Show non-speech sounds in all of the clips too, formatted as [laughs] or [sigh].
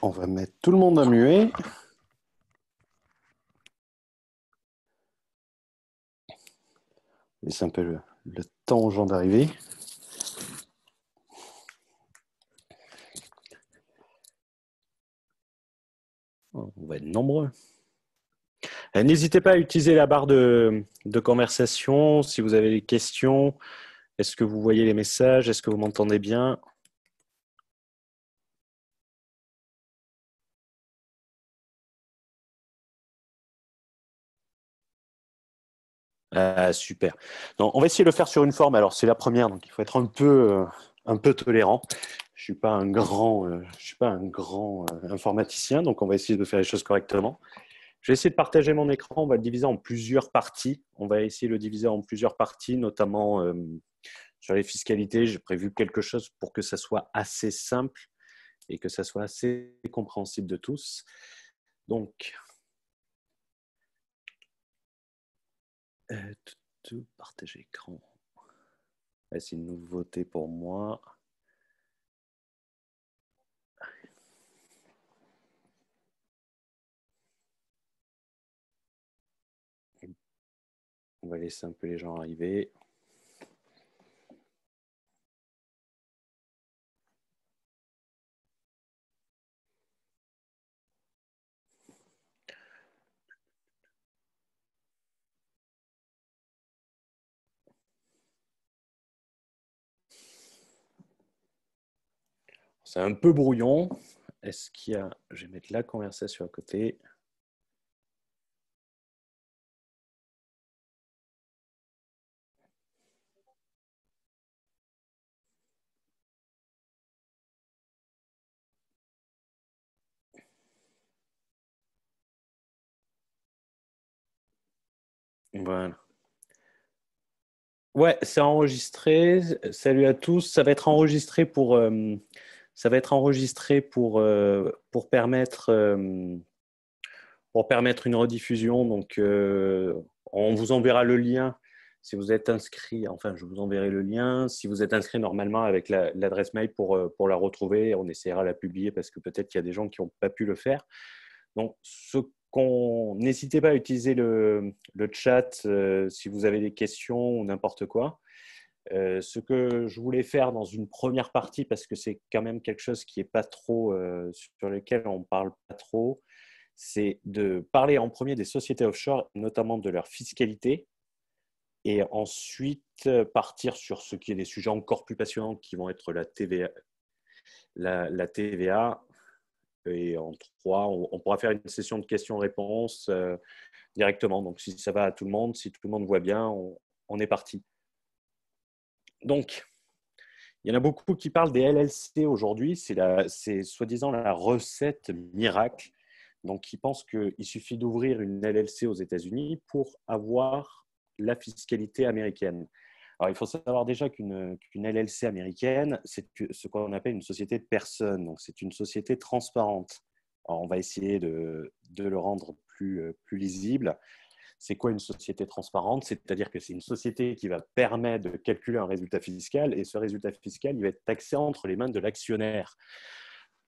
On va mettre tout le monde à muet. C'est un peu le, temps aux gens d'arriver. On va être nombreux. N'hésitez pas à utiliser la barre de, de, conversation si vous avez des questions. Est-ce que vous voyez les messages Est-ce que vous m'entendez bien Ah, super. Donc, on va essayer de le faire sur une forme. Alors, c'est la première, donc il faut être un peu, euh, un peu tolérant. Je suis pas un grand, euh, je suis pas un grand euh, informaticien, donc on va essayer de faire les choses correctement. Je vais essayer de partager mon écran. On va le diviser en plusieurs parties. On va essayer de le diviser en plusieurs parties, notamment sur les fiscalités. J'ai prévu quelque chose pour que ça soit assez simple et que ça soit assez compréhensible de tous. Donc, tout partager écran. C'est une nouveauté pour moi. On va laisser un peu les gens arriver. C'est un peu brouillon. Est-ce qu'il y a. Je vais mettre la conversation à côté. Voilà. Ouais, c'est enregistré. Salut à tous. Ça va être enregistré pour, euh, ça va être enregistré pour, euh, euh, pour, permettre, une rediffusion. Donc, euh, on vous enverra le lien si vous êtes inscrit. Enfin, je vous enverrai le lien. Si vous êtes inscrit normalement avec l'adresse mail pour, la retrouver, on essaiera de la publier parce que peut-être qu'il y a des gens qui n'ont pas pu le faire. Donc, N'hésitez pas à utiliser le, chat si vous avez des questions ou n'importe quoi. Euh, ce que je voulais faire dans une première partie, parce que c'est quand même quelque chose qui n'est pas trop euh, sur lequel on parle pas trop, c'est de parler en premier des sociétés offshore, notamment de leur fiscalité, et ensuite euh, partir sur ce qui est des sujets encore plus passionnants qui vont être la TVA, et en trois, on, pourra faire une session de questions-réponses directement. Donc si ça va à tout le monde, si tout le monde voit bien, on est parti donc, il y en a beaucoup qui parlent des LLC aujourd'hui. C'est soi-disant la recette miracle. Donc, ils pensent qu'il suffit d'ouvrir une LLC aux États-Unis pour avoir la fiscalité américaine. Alors, il faut savoir déjà qu'une LLC américaine, c'est ce qu'on appelle une société de personnes. Donc, c'est une société transparente. Alors, on va essayer de, le rendre plus euh, lisible. C'est quoi une société transparente C'est-à-dire que c'est une société qui va permettre de calculer un résultat fiscal et ce résultat fiscal, il va être taxé entre les mains de l'actionnaire.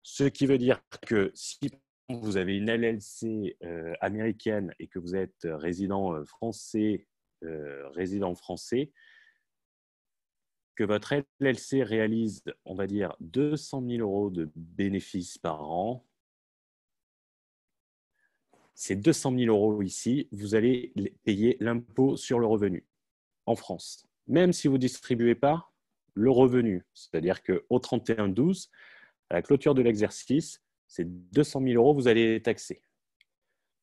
Ce qui veut dire que si vous avez une LLC euh, américaine et que vous êtes euh, résident euh, français, résident français, que votre LLC réalise, on va dire, 200 000 euros de bénéfices par an, c'est 200 000 euros ici, vous allez payer l'impôt sur le revenu en France. Même si vous ne distribuez pas le revenu, c'est-à-dire qu'au 31-12, à la clôture de l'exercice, c'est 200 000 euros, vous allez les taxer.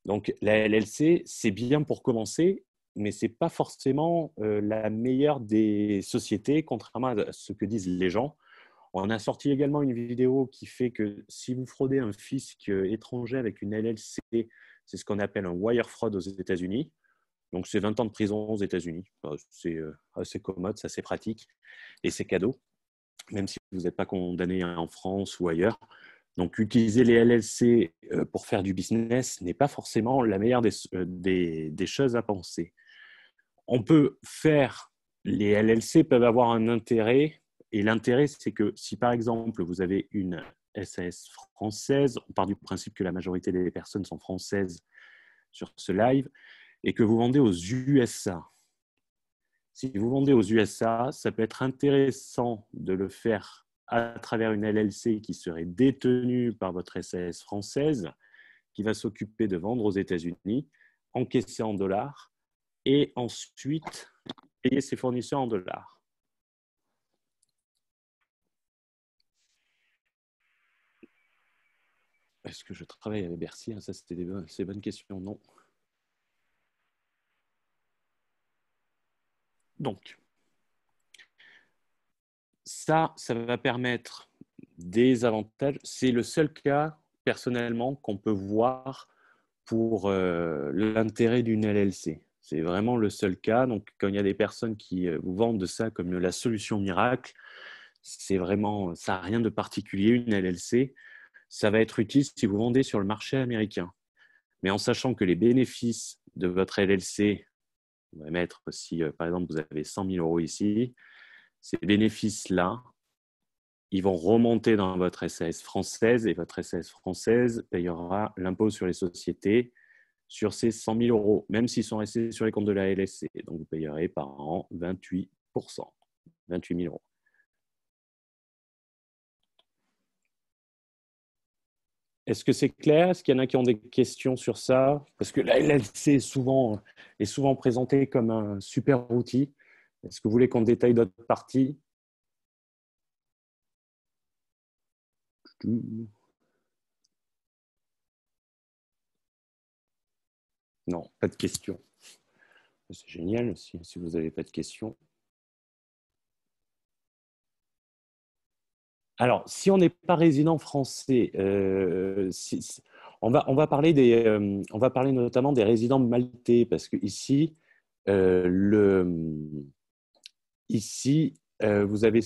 Donc la LLC, c'est bien pour commencer, mais ce n'est pas forcément euh, la meilleure des sociétés, contrairement à ce que disent les gens. On a sorti également une vidéo qui fait que si vous fraudez un fisc euh, étranger avec une LLC, c'est ce qu'on appelle un wire fraud aux États-Unis. Donc, c'est 20 ans de prison aux États-Unis. Bah, c'est euh, assez commode, c'est assez pratique et c'est cadeau, même si vous n'êtes pas condamné en France ou ailleurs. Donc, utiliser les LLC euh, pour faire du business n'est pas forcément la meilleure des, euh, des, des, choses à penser. On peut faire, les LLC peuvent avoir un intérêt, et l'intérêt, c'est que si par exemple vous avez une SAS française. On part du principe que la majorité des personnes sont françaises sur ce live et que vous vendez aux USA. Si vous vendez aux USA, ça peut être intéressant de le faire à travers une LLC qui serait détenue par votre SAS française, qui va s'occuper de vendre aux États-Unis, encaisser en dollars et ensuite payer ses fournisseurs en dollars. Est-ce que je travaille avec Bercy ah, Ça, c'était des bonnes, questions. Non. Donc, ça, ça va permettre des avantages. C'est le seul cas, personnellement, qu'on peut voir pour euh, l'intérêt d'une LLC. C'est vraiment le seul cas. Donc, quand il y a des personnes qui euh, vous vendent ça comme la solution miracle, c'est vraiment, ça n'a rien de particulier, une LLC ça va être utile si vous vendez sur le marché américain. Mais en sachant que les bénéfices de votre LLC, on va mettre si euh, par exemple vous avez 100 000 euros ici, ces bénéfices-là, ils vont remonter dans votre SAS française et votre SAS française payera l'impôt sur les sociétés sur ces 100 000 euros, même s'ils sont restés sur les comptes de la LLC. Donc vous payerez par an 28 28 000 euros. Est-ce que c'est clair Est-ce qu'il y en a qui ont des questions sur ça Parce que la LLC est souvent, est présentée comme un super outil. Est-ce que vous voulez qu'on détaille d'autres parties Non, pas de questions. C'est génial si, si vous n'avez pas de questions. Alors, si on n'est pas résident français, on, va, parler notamment des résidents maltais, parce que ici, euh, ici euh, vous avez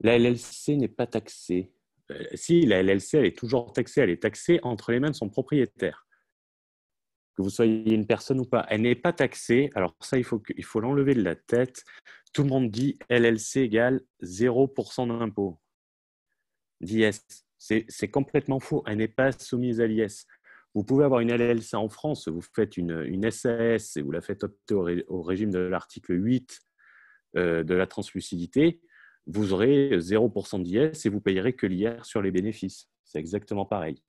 la LLC n'est pas taxée. Euh, si la LLC, elle est toujours taxée, elle est taxée entre les mains de son propriétaire. Que vous soyez une personne ou pas, elle n'est pas taxée. Alors ça, il faut, il faut l'enlever de la tête. Tout le monde dit LLC égale 0% d'impôt d'IS. C'est complètement faux. Elle n'est pas soumise à l'IS. Vous pouvez avoir une LLC en France, vous faites une, SAS et vous la faites opter au, régime de l'article 8 euh, de la translucidité, vous aurez 0% d'IS et vous payerez que l'IR sur les bénéfices. C'est exactement pareil.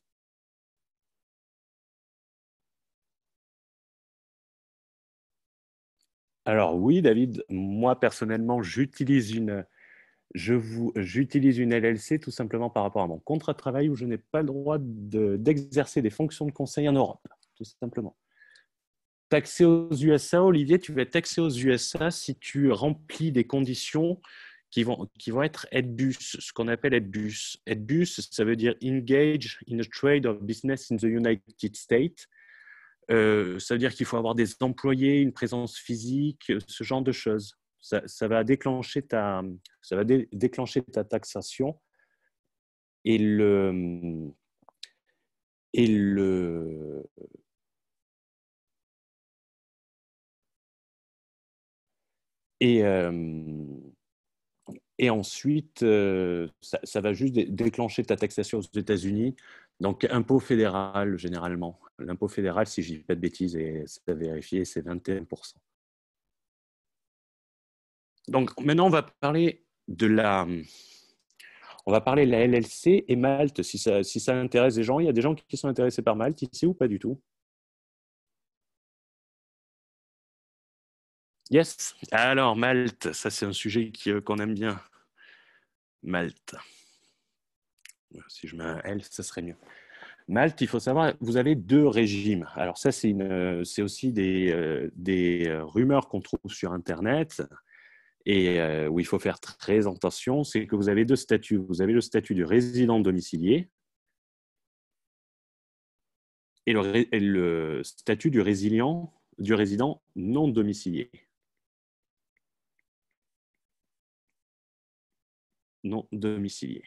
Alors oui, David, moi personnellement, j'utilise une, j'utilise une LLC tout simplement par rapport à mon contrat de travail où je n'ai pas le droit d'exercer des fonctions de conseil en Europe, tout simplement. Taxé aux USA, Olivier, tu vas être taxé aux USA si tu remplis des conditions qui vont, qui vont être EDBUS, ce qu'on appelle EDBUS. EDBUS, ça veut dire Engage in a Trade or Business in the United States. Euh, ça veut dire qu'il faut avoir des employés, une présence physique, ce genre de choses ça, va déclencher ta, ça va déclencher ta taxation et le, et le, et, euh, ensuite, euh, ça, va juste déclencher ta taxation aux États-Unis. Donc, impôt fédéral, généralement. L'impôt fédéral, si je dis pas de bêtises, et ça vérifier, c'est 21%. Donc maintenant, on va parler de la, on va parler de la LLC et Malte, si ça, intéresse des gens. Il y a des gens qui sont intéressés par Malte ici ou pas du tout Yes. Alors, Malte, ça c'est un sujet euh, qu'on aime bien. Malte. Si je mets un L, ça serait mieux. Malte, il faut savoir, vous avez deux régimes. Alors ça, c'est euh, aussi des, euh, des rumeurs qu'on trouve sur Internet et euh, où il faut faire très attention, c'est que vous avez deux statuts. Vous avez le statut du résident domicilié et le, statut du, résilient, du résident non domicilié. Non domicilié.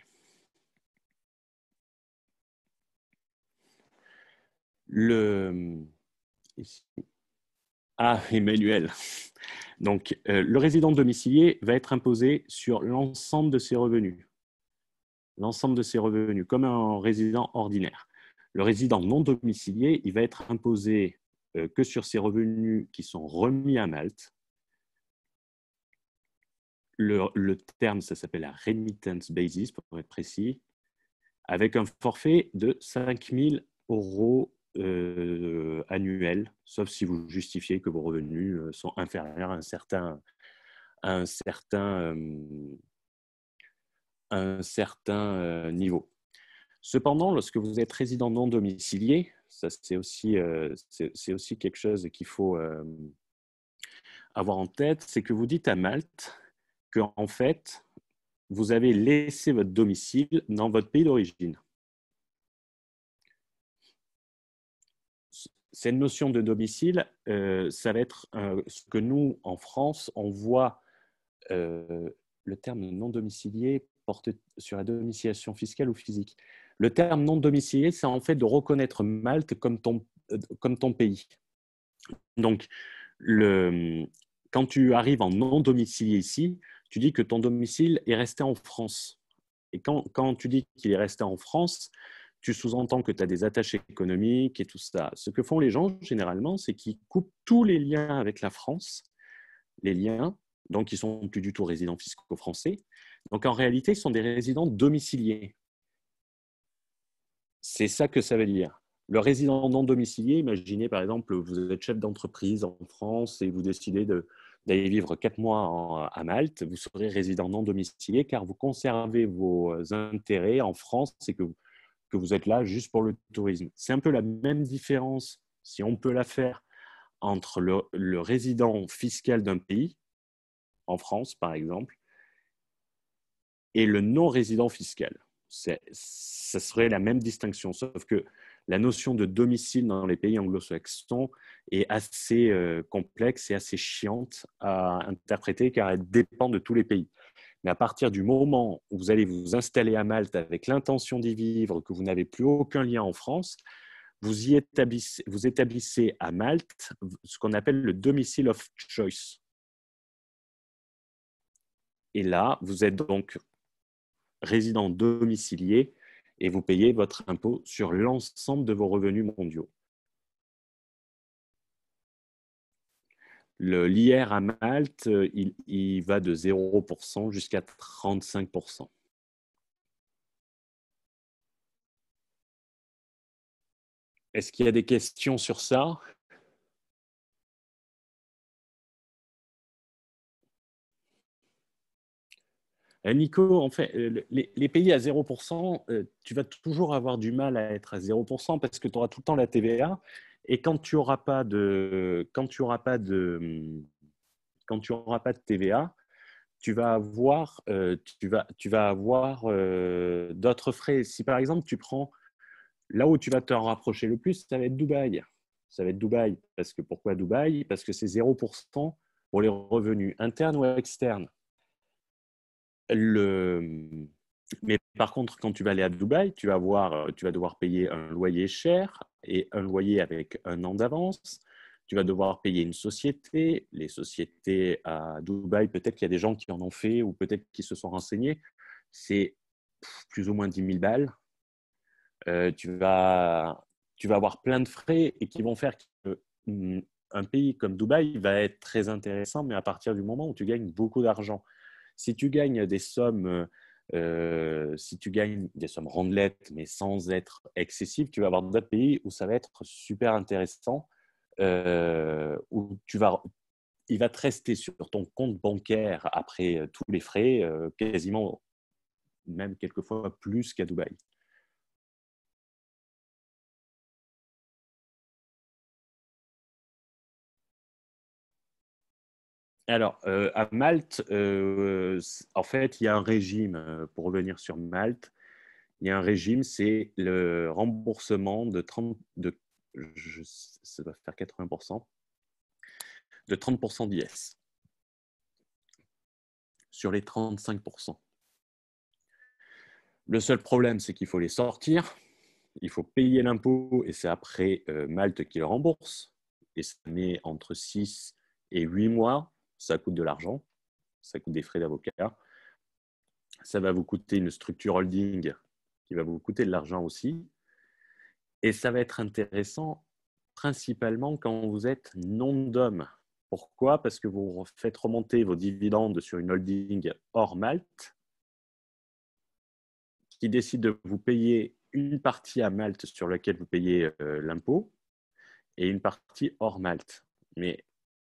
Le... Ah, Emmanuel. Donc, euh, le résident domicilié va être imposé sur l'ensemble de ses revenus. L'ensemble de ses revenus, comme un résident ordinaire. Le résident non domicilié, il va être imposé euh, que sur ses revenus qui sont remis à Malte. Le, le terme, ça s'appelle la remittance basis, pour être précis, avec un forfait de 5 000 euros euh, annuel, sauf si vous justifiez que vos revenus euh, sont inférieurs à un certain, un certain, euh, un certain niveau. Cependant, lorsque vous êtes résident non domicilié, ça c'est aussi, c'est aussi quelque chose qu'il faut avoir en tête, c'est que vous dites à Malte que en fait, vous avez laissé votre domicile dans votre pays d'origine. cette notion de domicile, euh, ça va être euh, ce que nous, en France, on voit euh, le terme non domicilié porte sur la domiciliation fiscale ou physique. Le terme non domicilié, c'est en fait de reconnaître Malte comme ton, comme ton pays. Donc, quand tu arrives en non domicilié ici, tu dis que ton domicile est resté en France. Et quand, quand tu dis qu'il est resté en France, tu sous-entends que tu as des attaches économiques et tout ça. Ce que font les gens généralement, c'est qu'ils coupent tous les liens avec la France, les liens, donc ils sont plus du tout résidents fiscaux français. Donc en réalité, ils sont des résidents domiciliés. C'est ça que ça veut dire. Le résident non domicilié, imaginez par exemple, vous êtes chef d'entreprise en France et vous décidez d'aller vivre quatre mois à Malte, vous serez résident non domicilié car vous conservez vos intérêts en France et que vous, que vous êtes là juste pour le tourisme. C'est un peu la même différence, si on peut la faire, entre le, résident fiscal d'un pays, en France par exemple, et le non-résident fiscal. Ce serait la même distinction, sauf que la notion de domicile dans les pays anglo-saxons est assez euh, complexe et assez chiante à interpréter car elle dépend de tous les pays. Mais à partir du moment où vous allez vous installer à Malte avec l'intention d'y vivre, que vous n'avez plus aucun lien en France, vous, établissez, établissez à Malte ce qu'on appelle le domicile of choice. Et là, vous êtes donc résident domicilié et vous payez votre impôt sur l'ensemble de vos revenus mondiaux. L'IR à Malte, euh, il, va de 0% jusqu'à 35%. Est-ce qu'il y a des questions sur ça eh, Nico, en fait, euh, les, les pays à 0%, euh, tu vas toujours avoir du mal à être à 0% parce que tu auras tout le temps la TVA et quand tu n'auras pas de, quand tu auras pas de, quand tu auras pas de TVA, tu vas avoir, euh, tu vas, tu vas avoir euh, d'autres frais. Si par exemple tu prends là où tu vas te rapprocher le plus, ça va être Dubaï. Ça va être Dubaï. Parce que pourquoi Dubaï Parce que c'est 0% pour les revenus internes ou externes. Le... Mais par contre, quand tu vas aller à Dubaï, tu vas, avoir, euh, tu vas devoir payer un loyer cher, et un loyer avec un an d'avance. Tu vas devoir payer une société. Les sociétés à Dubaï, peut-être qu'il y a des gens qui en ont fait ou peut-être qui se sont renseignés. C'est plus ou moins 10 000 balles. Euh, tu, vas, tu vas avoir plein de frais et qui vont faire qu'un hum, pays comme Dubaï va être très intéressant, mais à partir du moment où tu gagnes beaucoup d'argent. Si tu gagnes des sommes euh, euh, si tu gagnes des sommes rondelettes, mais sans être excessif tu vas avoir d'autres pays où ça va être super intéressant, euh, où tu vas, il va te rester sur ton compte bancaire après euh, tous les frais, quasiment même quelquefois plus qu'à Dubaï. Alors, euh, à Malte, euh, en fait, il y a un régime, euh, pour revenir sur Malte, il y a un régime, c'est le remboursement de 30, de, ça faire de 30% d'IS sur les 35%. Le seul problème, c'est qu'il faut les sortir, il faut payer l'impôt et c'est après Malte qui le rembourse. Et ça met entre 6 et 8 mois ça coûte de l'argent, ça coûte des frais d'avocat, ça va vous coûter une structure holding qui va vous coûter de l'argent aussi, et ça va être intéressant principalement quand vous êtes non d'homme. Pourquoi Parce que vous faites remonter vos dividendes sur une holding hors Malte qui décide de vous payer une partie à Malte sur laquelle vous payez euh, l'impôt et une partie hors Malte. Mais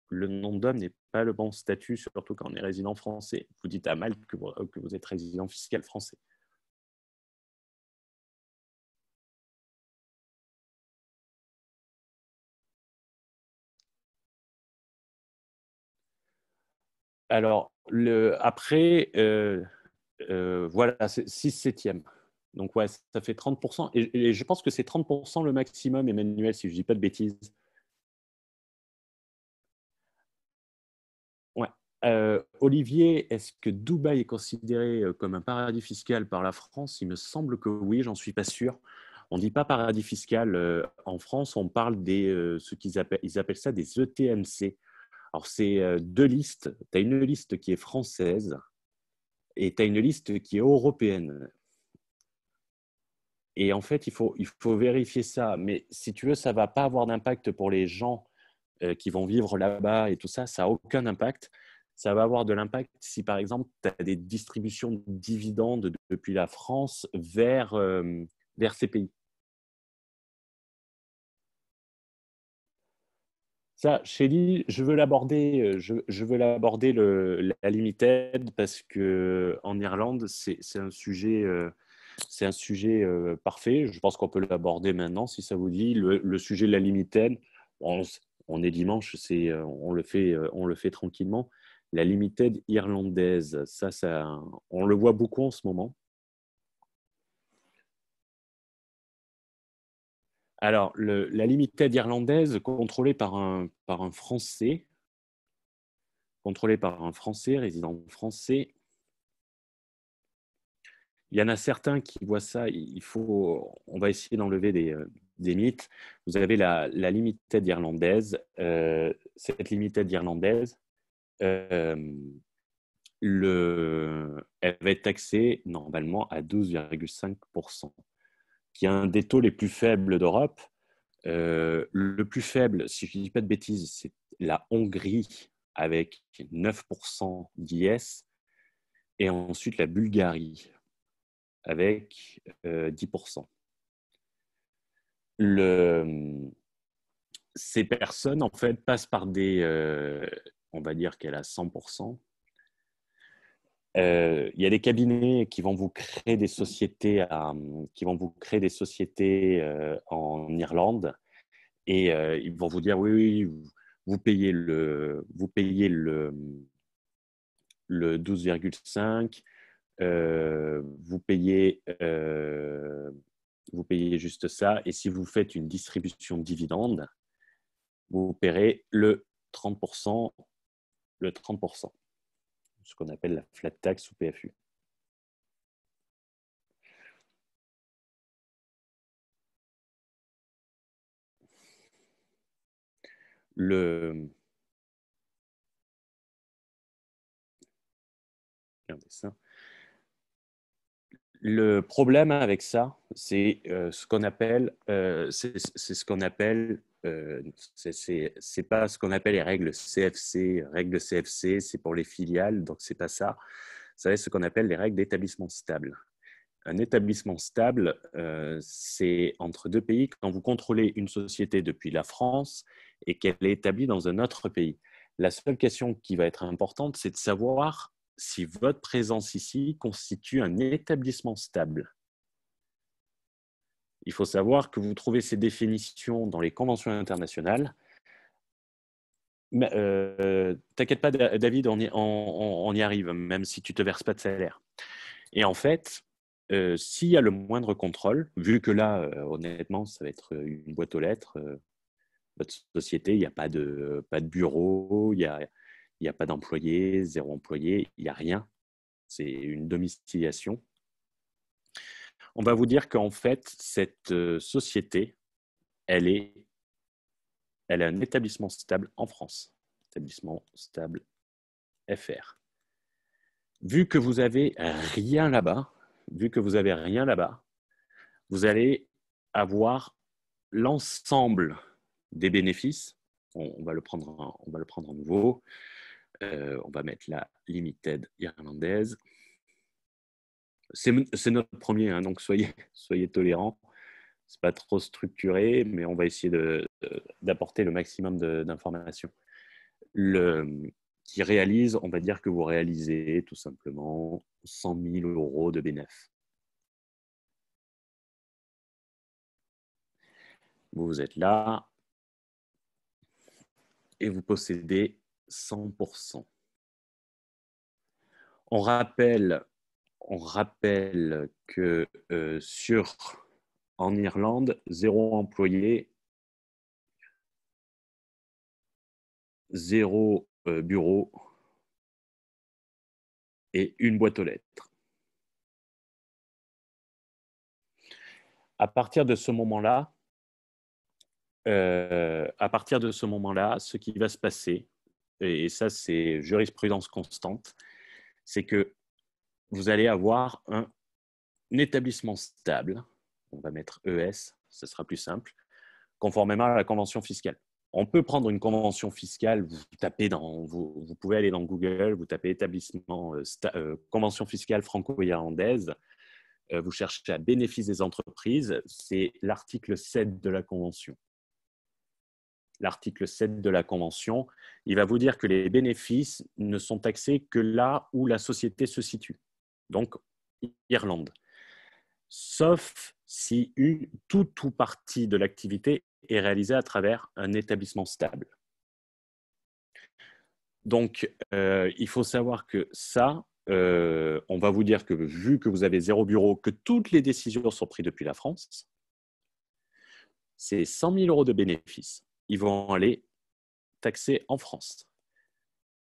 le nom d'homme n'est pas le bon statut, surtout quand on est résident français. Vous dites à mal que vous, euh, êtes résident fiscal français. Alors, après, euh, euh, voilà, 6 e Donc, ouais, ça fait 30%. Et, et je pense que c'est 30% le maximum, Emmanuel, si je ne dis pas de bêtises. Olivier, est-ce que Dubaï est considéré comme un paradis fiscal par la France Il me semble que oui, j'en suis pas sûr. On ne dit pas paradis fiscal en France, on parle des... ce qu'ils appellent, ils appellent ça des ETMC. Alors, c'est deux listes. Tu as une liste qui est française et tu as une liste qui est européenne. Et en fait, il faut, il faut vérifier ça. Mais si tu veux, ça ne va pas avoir d'impact pour les gens qui vont vivre là-bas et tout ça. Ça n'a aucun impact ça va avoir de l'impact si, par exemple, tu as des distributions de dividendes depuis la France vers, euh, vers ces pays. Ça, Chélie, je veux l'aborder, euh, je, veux l'aborder la limited parce que en Irlande, c'est un sujet, c'est un sujet euh, parfait. Je pense qu'on peut l'aborder maintenant si ça vous dit. Le, sujet de la limited, on, on est dimanche, c'est on le fait, on le fait tranquillement la limited irlandaise. Ça, ça, on le voit beaucoup en ce moment. Alors, la limited irlandaise, contrôlée par un, par un Français, contrôlée par un Français, résident français, il y en a certains qui voient ça, il faut, on va essayer d'enlever euh, des, mythes. Vous avez la, la limited irlandaise. Euh, cette limited irlandaise, euh, le, elle va être taxée normalement à 12,5%, qui est un des taux les plus faibles d'Europe. Euh, le plus faible, si je ne dis pas de bêtises, c'est la Hongrie avec 9% d'IS, et ensuite la Bulgarie avec 10%. Euh, ces personnes, en fait, passent par des, on va dire qu'elle est à 100%. il y a des cabinets qui vont vous créer des sociétés, à, qui vont vous créer des sociétés euh, en Irlande et euh, ils vont vous dire oui, oui, vous payez le, vous payez le, le 12,5, euh, vous payez, vous payez juste ça et si vous faites une distribution de dividendes, vous paierez le 30% le 30%, ce qu'on appelle la flat tax ou PFU. Le... Le problème avec ça, c'est euh, ce qu'on appelle, euh, c'est ce qu'on appelle euh, ce c'est pas ce qu'on appelle les règles CFC. Règles CFC, c'est pour les filiales, donc c'est pas ça. Ça c'est ce qu'on appelle les règles d'établissement stable. Un établissement stable, euh, c'est entre deux pays quand vous contrôlez une société depuis la France et qu'elle est établie dans un autre pays. La seule question qui va être importante, c'est de savoir si votre présence ici constitue un établissement stable. Il faut savoir que vous trouvez ces définitions dans les conventions internationales. Euh, T'inquiète pas, David, on y, arrive, même si tu ne te verses pas de salaire. Et en fait, euh, s'il y a le moindre contrôle, vu que là, euh, honnêtement, ça va être une boîte aux lettres, euh, votre société, il n'y a pas de, pas de bureau, il n'y a, a pas d'employé, zéro employé, il n'y a rien. C'est une domiciliation on va vous dire qu'en fait, cette euh, société, elle est, elle a un établissement stable en France, établissement stable FR. Vu que vous avez rien là-bas, vu que vous avez rien là-bas, vous allez avoir l'ensemble des bénéfices. On, va le prendre, on va le prendre nouveau. Euh, on va mettre la limited irlandaise c'est notre premier, hein, donc soyez, [laughs] soyez tolérants. C'est pas trop structuré, mais on va essayer d'apporter le maximum d'informations. Qui réalise, on va dire que vous réalisez tout simplement 100 000 euros de bénéfices. Vous êtes là et vous possédez 100%. On rappelle on rappelle que euh, sur, en Irlande, zéro employé, zéro euh, bureau et une boîte aux lettres. À partir de ce moment-là, euh, à partir de ce moment-là, ce qui va se passer, et ça c'est jurisprudence constante, c'est que vous allez avoir un, établissement stable, on va mettre ES, ce sera plus simple, conformément à la convention fiscale. On peut prendre une convention fiscale, vous tapez dans, vous, vous pouvez aller dans Google, vous tapez établissement euh, euh, convention fiscale franco-irlandaise, euh, vous cherchez à bénéfice des entreprises, c'est l'article 7 de la convention. L'article 7 de la convention, il va vous dire que les bénéfices ne sont taxés que là où la société se situe donc Irlande, sauf si une, toute ou partie de l'activité est réalisée à travers un établissement stable. Donc, euh, il faut savoir que ça, euh, on va vous dire que vu que vous avez zéro bureau, que toutes les décisions sont prises depuis la France, c'est 100 000 euros de bénéfices. Ils vont aller taxer en France.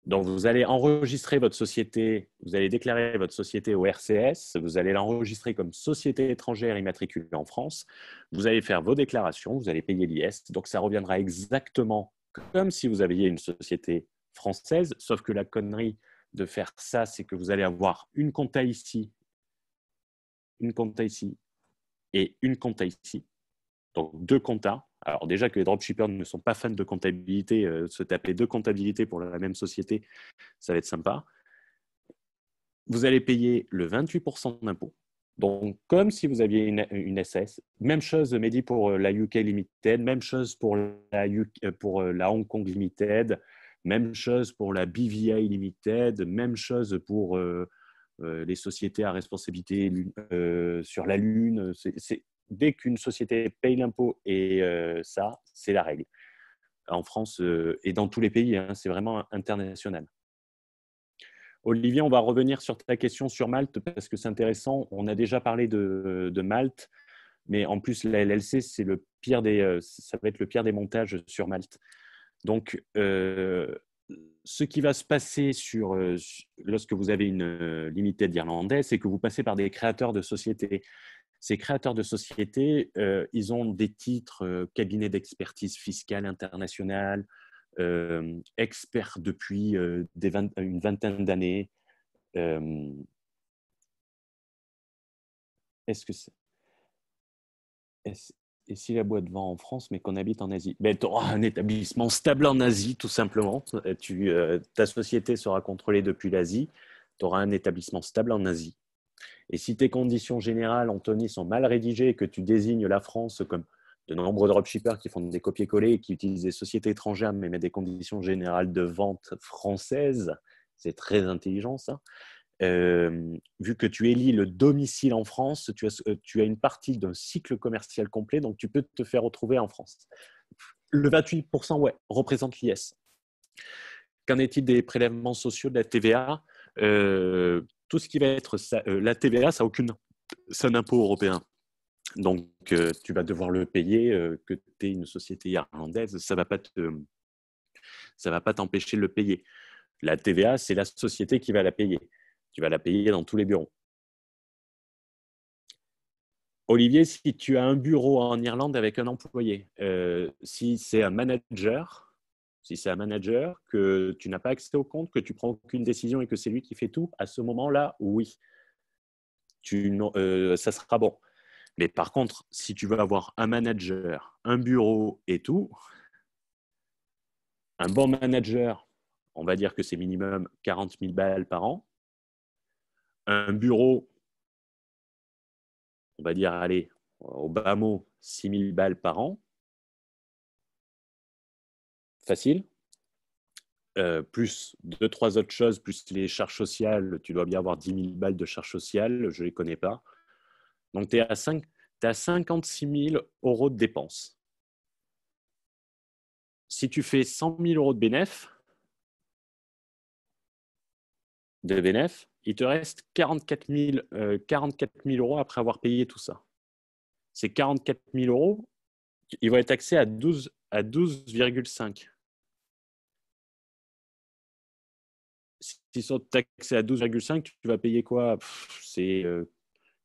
Donc, vous allez enregistrer votre société, vous allez déclarer votre société au RCS, vous allez l'enregistrer comme société étrangère immatriculée en France, vous allez faire vos déclarations, vous allez payer l'IS, donc ça reviendra exactement comme si vous aviez une société française, sauf que la connerie de faire ça, c'est que vous allez avoir une compta ici, une compta ici et une compta ici. Donc deux comptas. Alors déjà que les dropshippers ne sont pas fans de comptabilité, euh, se taper deux comptabilités pour la même société, ça va être sympa. Vous allez payer le 28% d'impôt. Donc, comme si vous aviez une, SS. Même chose, Mehdi, pour euh, la UK Limited, même chose pour la, euh, pour la Hong Kong Limited, même chose pour la BVI Limited, même chose pour les sociétés à responsabilité sur la Lune. C'est dès qu'une société paye l'impôt, et euh, ça, c'est la règle. En France euh, et dans tous les pays, hein, c'est vraiment international. Olivier, on va revenir sur ta question sur Malte parce que c'est intéressant. On a déjà parlé de, Malte, mais en plus, la LLC, c'est le pire des, euh, ça va être le pire des montages sur Malte. Donc, ce qui va se passer lorsque vous avez une limitée d'Irlandais, c'est que vous passez par des créateurs de sociétés. Ces créateurs de sociétés, euh, ils ont des titres euh, cabinet d'expertise fiscale internationale, euh, experts expert depuis des une vingtaine d'années. Est-ce que c'est. et si la boîte vend en France mais qu'on habite en Asie ben, Tu auras un établissement stable en Asie, tout simplement. Tu, ta société sera contrôlée depuis l'Asie. Tu auras un établissement stable en Asie. Et si tes conditions générales, Anthony, sont mal rédigées et que tu désignes la France comme de nombreux dropshippers qui font des copier-coller et qui utilisent des sociétés étrangères mais mettent des conditions générales de vente françaises, c'est très intelligent ça. Euh, vu que tu élis le domicile en France, euh, tu as, une partie d'un cycle commercial complet, donc tu peux te faire retrouver en France. Le 28%, ouais, représente l'IS. Qu'en est-il des prélèvements sociaux de la TVA euh, tout ce qui va être euh, la TVA, ça n'a aucune, c'est un impôt européen. Donc, euh, tu vas devoir le payer, euh, que tu es une société irlandaise, ça va ça va pas t'empêcher de le payer. La TVA, c'est la société qui va la payer. Tu vas la payer dans tous les bureaux. Olivier, si tu as un bureau en Irlande avec un employé, si c'est un manager, si c'est un manager, que tu n'as pas accès au compte, que tu prends aucune décision et que c'est lui qui fait tout, à ce moment-là, oui, euh, ça sera bon. Mais par contre, si tu veux avoir un manager, un bureau et tout, un bon manager, on va dire que c'est minimum 40 000 balles par an. Un bureau, on va dire, allez, au bas mot, 6 000 balles par an facile, euh, plus deux, trois autres choses, plus les charges sociales, tu dois bien avoir 10 000 balles de charges sociales, je ne les connais pas. Donc, tu es, 56 000 euros de dépenses. Si tu fais 100 000 euros de bénéfice, de bénéf, il te reste 44 000, euh, euros après avoir payé tout ça. Ces 44 000 euros, ils vont être taxés à 12,5. À Si sont taxés à 12,5, tu vas payer quoi C'est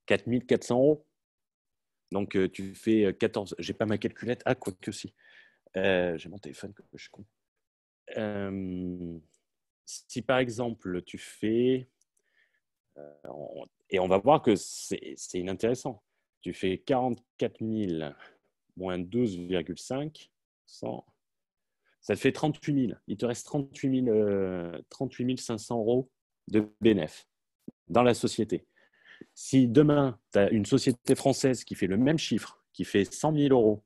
4400 euh, euros. Donc, euh, tu fais 14. Euh, j'ai pas ma calculette. Ah, quoi que si. J'ai mon téléphone, je suis si par exemple, tu fais. et on va voir que c'est inintéressant. Tu fais 44 000 moins 12,5 ça te fait 38 000. Il te reste 38, 000, 500 euros de bénéfices dans la société. Si demain, tu as une société française qui fait le même chiffre, qui fait 100 000 euros,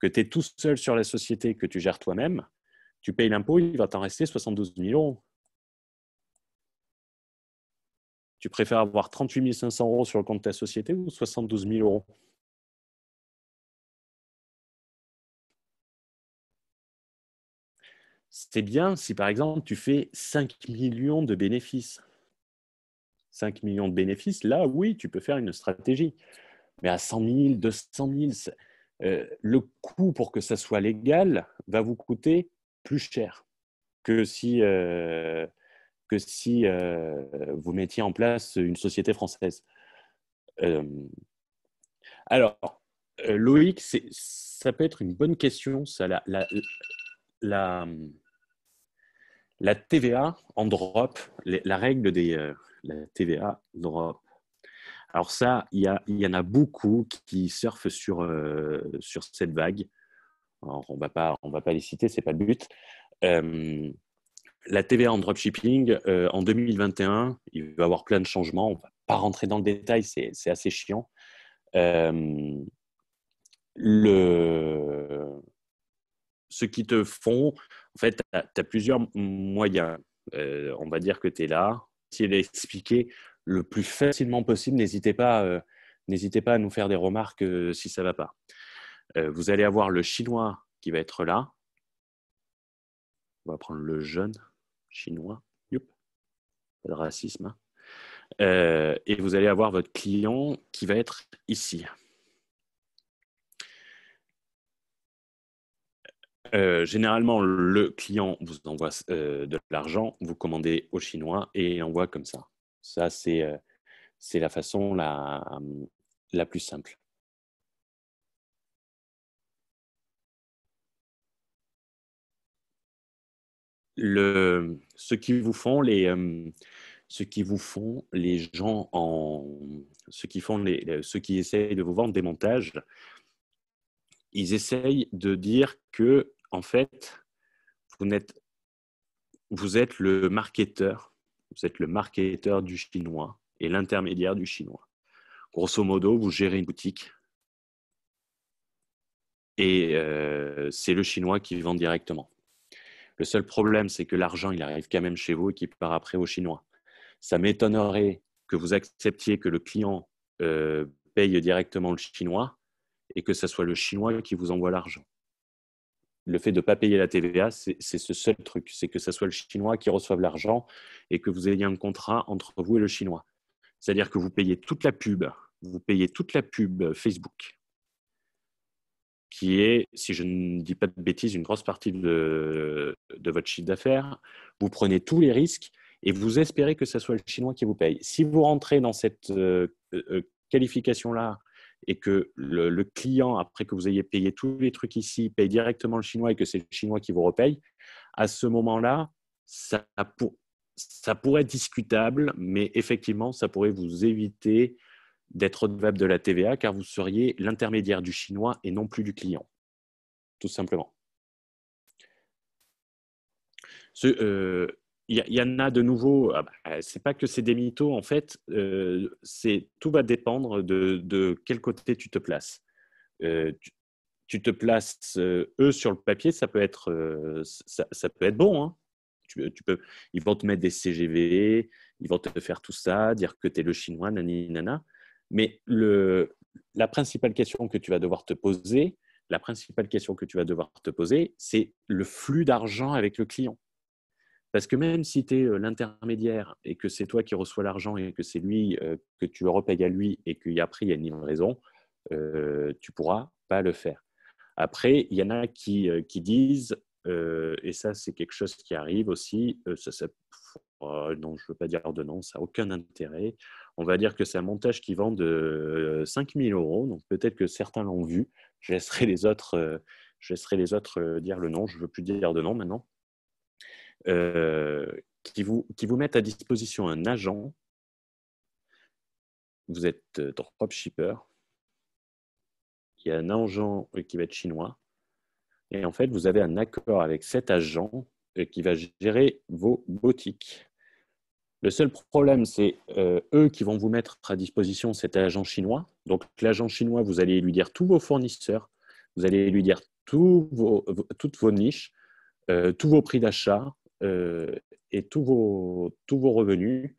que tu es tout seul sur la société, que tu gères toi-même, tu payes l'impôt, il va t'en rester 72 000 euros. Tu préfères avoir 38 500 euros sur le compte de ta société ou 72 000 euros C'est bien si par exemple tu fais 5 millions de bénéfices. 5 millions de bénéfices, là oui, tu peux faire une stratégie. Mais à 100 000, 200 000, le coût pour que ça soit légal va vous coûter plus cher que si, euh, que si euh, vous mettiez en place une société française. Euh, alors, Loïc, ça peut être une bonne question, la, la TVA en drop, la règle des euh, la TVA drop. Alors ça, il y, en a beaucoup qui surfent sur, euh, sur cette vague. on ne va pas les citer, c'est pas le but. Euh, la TVA en dropshipping, en 2021, il va y avoir plein de changements. On ne va pas rentrer dans le détail, c'est assez chiant. le, ceux qui te font en fait, tu as, plusieurs moyens. Euh, on va dire que tu es là. Si elle est le plus facilement possible, n'hésitez pas, euh, n'hésitez pas à nous faire des remarques euh, si ça ne va pas. vous allez avoir le chinois qui va être là. On va prendre le jeune chinois. Youp. Le racisme. Hein. et vous allez avoir votre client qui va être ici. Euh, généralement, le client vous envoie euh, de l'argent, vous commandez au Chinois et il envoie comme ça. Ça, c'est euh, la façon la, la plus simple. Le, ce qui vous font les, ce qui vous font les gens en ceux qui font les, ceux qui essayent de vous vendre des montages, ils essayent de dire que en fait, vous êtes, le marketeur, vous êtes le marketeur du chinois et l'intermédiaire du chinois. Grosso modo, vous gérez une boutique et euh, c'est le chinois qui vend directement. Le seul problème, c'est que l'argent, il arrive quand même chez vous et qui part après au chinois. Ça m'étonnerait que vous acceptiez que le client euh, paye directement le chinois et que ce soit le chinois qui vous envoie l'argent le fait de ne pas payer la TVA, c'est ce seul truc, c'est que ce soit le Chinois qui reçoive l'argent et que vous ayez un contrat entre vous et le Chinois. C'est-à-dire que vous payez toute la pub, vous payez toute la pub Facebook, qui est, si je ne dis pas de bêtises, une grosse partie de, votre chiffre d'affaires. Vous prenez tous les risques et vous espérez que ce soit le Chinois qui vous paye. Si vous rentrez dans cette euh, euh, qualification-là et que le, client, après que vous ayez payé tous les trucs ici, paye directement le chinois et que c'est le chinois qui vous repaye, à ce moment-là, ça, pourrait être discutable, mais effectivement, ça pourrait vous éviter d'être redevable de la TVA car vous seriez l'intermédiaire du chinois et non plus du client, tout simplement. Euh, il y, en a de nouveau ah bah, euh, C'est pas que c'est des mythos, en fait. Euh, c'est tout va dépendre de, quel côté tu te places. Euh, tu, te places eux sur le papier, ça peut être ça, peut être bon. Hein. peux, ils vont te mettre des CGV, ils vont te faire tout ça, dire que tu es le chinois, nani nana. Mais la principale question que tu vas devoir te poser, la principale question que tu vas devoir te poser, c'est le flux d'argent avec le client. Parce que même si tu es l'intermédiaire et que c'est toi qui reçois l'argent et que c'est lui, que tu le à lui et qu'après il y a une livraison, euh, tu pourras pas le faire. Après, il y en a qui, disent, et ça c'est quelque chose qui arrive aussi, oh, non, je ne veux pas dire de non, ça n'a aucun intérêt. On va dire que c'est un montage qui vend de 5000 euros, donc peut-être que certains l'ont vu. Je laisserai les autres, je laisserai les autres dire le nom, je ne veux plus dire de nom maintenant. Euh, qui, vous, qui vous mettent à disposition un agent. Vous êtes euh, dropshipper. Il y a un agent euh, qui va être chinois. Et en fait, vous avez un accord avec cet agent qui va gérer vos boutiques. Le seul problème, c'est eux qui vont vous mettre à disposition cet agent chinois. Donc, l'agent chinois, vous allez lui dire tous vos fournisseurs, vous allez lui dire vos, toutes vos niches, tous vos prix d'achat, euh, et tous vos, tous vos revenus.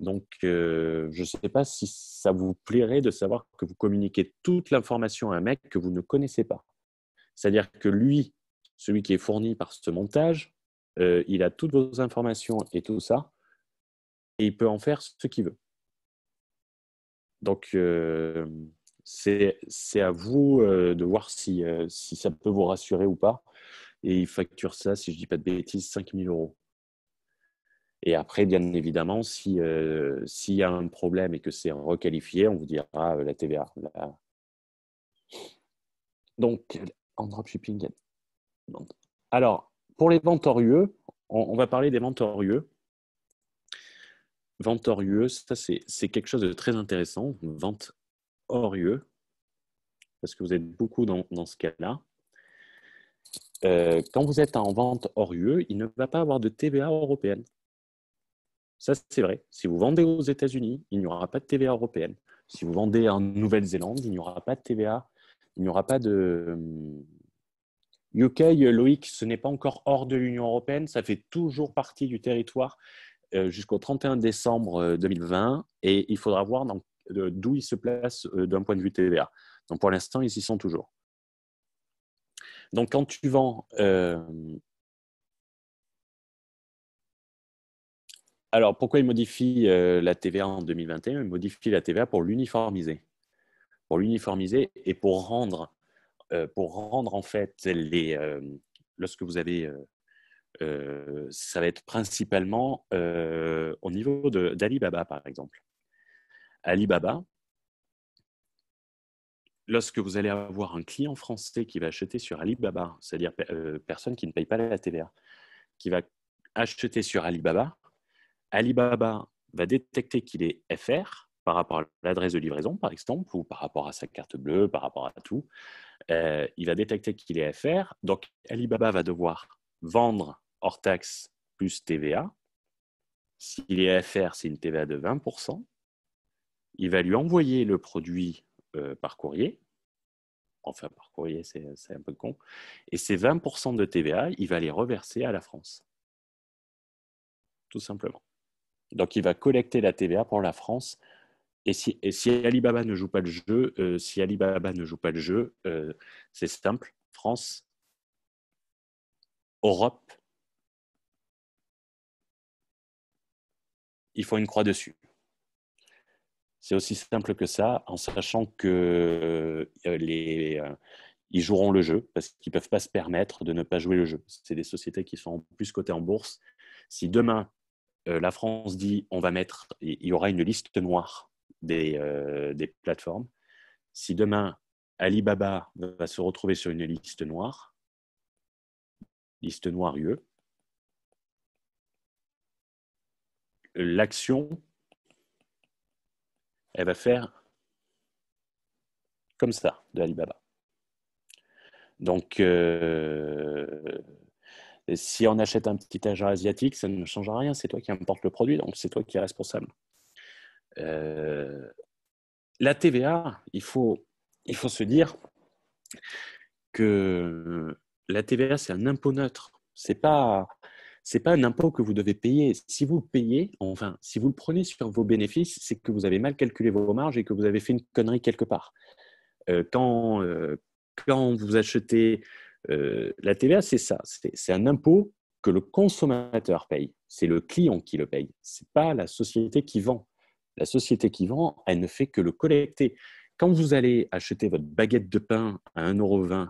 Donc, euh, je ne sais pas si ça vous plairait de savoir que vous communiquez toute l'information à un mec que vous ne connaissez pas. C'est-à-dire que lui, celui qui est fourni par ce montage, euh, il a toutes vos informations et tout ça, et il peut en faire ce qu'il veut. Donc, c'est à vous de voir si, si, ça peut vous rassurer ou pas et il facture ça, si je ne dis pas de bêtises, 5000 euros. Et après, bien évidemment, euh, s'il y a un problème et que c'est requalifié, on vous dira euh, la TVA. Donc, en dropshipping. Alors, pour les ventes on, va parler des ventes orieux. ça c'est quelque chose de très intéressant. Vente orieux, parce que vous êtes beaucoup dans ce cas-là. Euh, quand vous êtes en vente hors UE, il ne va pas avoir de TVA européenne. Ça, c'est vrai. Si vous vendez aux États-Unis, il n'y aura pas de TVA européenne. Si vous vendez en Nouvelle-Zélande, il n'y aura pas de TVA. Il n'y aura pas de. UK, euh, Loïc, ce n'est pas encore hors de l'Union européenne. Ça fait toujours partie du territoire euh, jusqu'au 31 décembre 2020. Et il faudra voir d'où ils se placent d'un point de vue TVA. Donc pour l'instant, ils y sont toujours. Donc, quand tu vends. Euh, alors, pourquoi ils modifient euh, la TVA en 2021 Ils modifient la TVA pour l'uniformiser. Pour l'uniformiser et pour rendre, euh, pour rendre en fait, les, lorsque vous avez. ça va être principalement au niveau d'Alibaba, par exemple. Alibaba, lorsque vous allez avoir un client français qui va acheter sur Alibaba, c'est-à-dire euh, personne qui ne paye pas la TVA, qui va acheter sur Alibaba, Alibaba va détecter qu'il est FR par rapport à l'adresse de livraison, par exemple, ou par rapport à sa carte bleue, par rapport à tout. Euh, il va détecter qu'il est FR. Donc, Alibaba va devoir vendre hors taxe plus TVA. S'il est FR, c'est une TVA de 20%. Il va lui envoyer le produit euh, par courrier. Enfin, par courrier, c'est un peu con. Et ces 20% de TVA, il va les reverser à la France. Tout simplement. Donc, il va collecter la TVA pour la France. Et si, Alibaba ne joue pas le jeu, euh, si Alibaba ne joue pas le jeu, euh, c'est simple. France, Europe, il faut une croix dessus. C'est aussi simple que ça, en sachant que euh, les, euh, ils joueront le jeu parce qu'ils ne peuvent pas se permettre de ne pas jouer le jeu. C'est des sociétés qui sont en plus cotées en bourse. Si demain euh, la France dit on va mettre, il y aura une liste noire des, des plateformes. Si demain Alibaba va se retrouver sur une liste noire, liste noire UE, l'action elle va faire comme ça de Alibaba. Donc, euh, si on achète un petit agent asiatique, ça ne change rien. C'est toi qui importe le produit, donc c'est toi qui es responsable. Euh, la TVA, il faut, il faut se dire que la TVA, c'est un impôt neutre. C'est pas c'est pas un impôt que vous devez payer. Si vous le payez, enfin, si vous le prenez sur vos bénéfices, c'est que vous avez mal calculé vos marges et que vous avez fait une connerie quelque part. Euh, euh, quand, vous achetez euh, la TVA, c'est ça. C'est un impôt que le consommateur paye. C'est le client qui le paye. C'est pas la société qui vend. La société qui vend, elle ne fait que le collecter. Quand vous allez acheter votre baguette de pain à 1,20€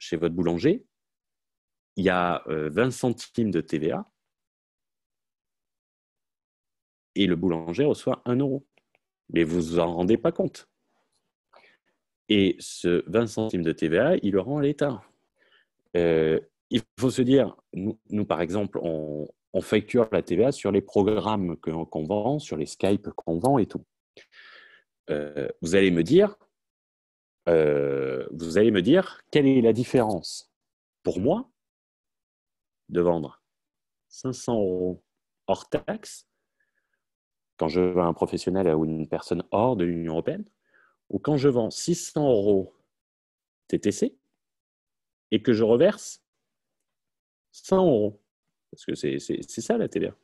chez votre boulanger, il y a 20 euh, centimes de TVA et le boulanger reçoit 1 euro. Mais vous vous en rendez pas compte. Et ce 20 centimes de TVA, il le rend à l'État. Euh, il faut se dire, nous, par exemple, on, facture la TVA sur les programmes qu'on vend, sur les Skype qu'on vend et tout. Euh, vous allez me dire, vous allez me dire, quelle est la différence Pour moi, de vendre 500 euros hors taxe quand je vends un professionnel ou une personne hors de l'Union européenne, ou quand je vends 600 euros TTC et que je reverse 100 euros. Parce que c'est ça la TVA.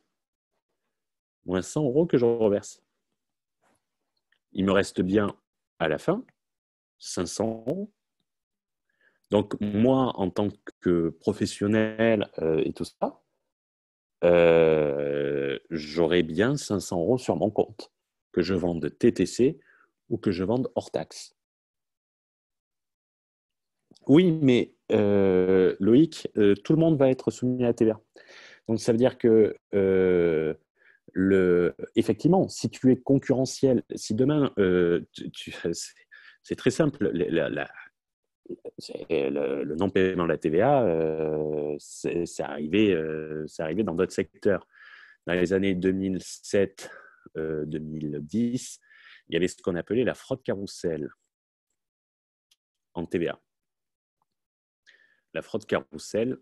Moins 100 euros que je reverse. Il me reste bien à la fin 500 euros. Donc moi, en tant que professionnel euh, et tout ça, euh, j'aurais bien 500 euros sur mon compte, que je vende TTC ou que je vende hors taxe. Oui, mais euh, Loïc, euh, tout le monde va être soumis à TVA. Donc ça veut dire que le... effectivement, si tu es concurrentiel, si demain, [laughs] c'est très simple, le, non-paiement de la TVA, euh, c'est arrivé, euh, arrivé, dans d'autres secteurs. Dans les années 2007-2010, euh, il y avait ce qu'on appelait la fraude carousel en TVA. La fraude carousel,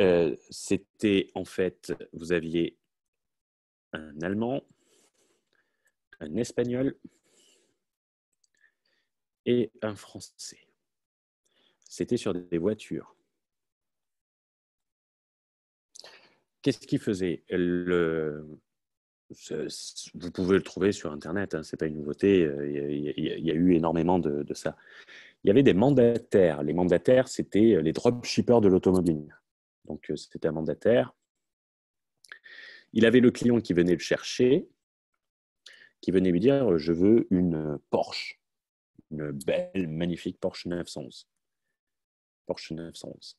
euh, c'était en fait, vous aviez un Allemand, un Espagnol, et un Français. C'était sur des voitures. Qu'est-ce qu'il faisait Vous pouvez le trouver sur Internet, hein, ce n'est pas une nouveauté, il y a, eu énormément de, de ça. Il y avait des mandataires. Les mandataires, c'était euh, les dropshippers de l'automobile. Donc, euh, c'était un mandataire. Il avait le client qui venait le chercher, qui venait lui dire euh, Je veux une Porsche une belle, magnifique Porsche 911. Porsche 911.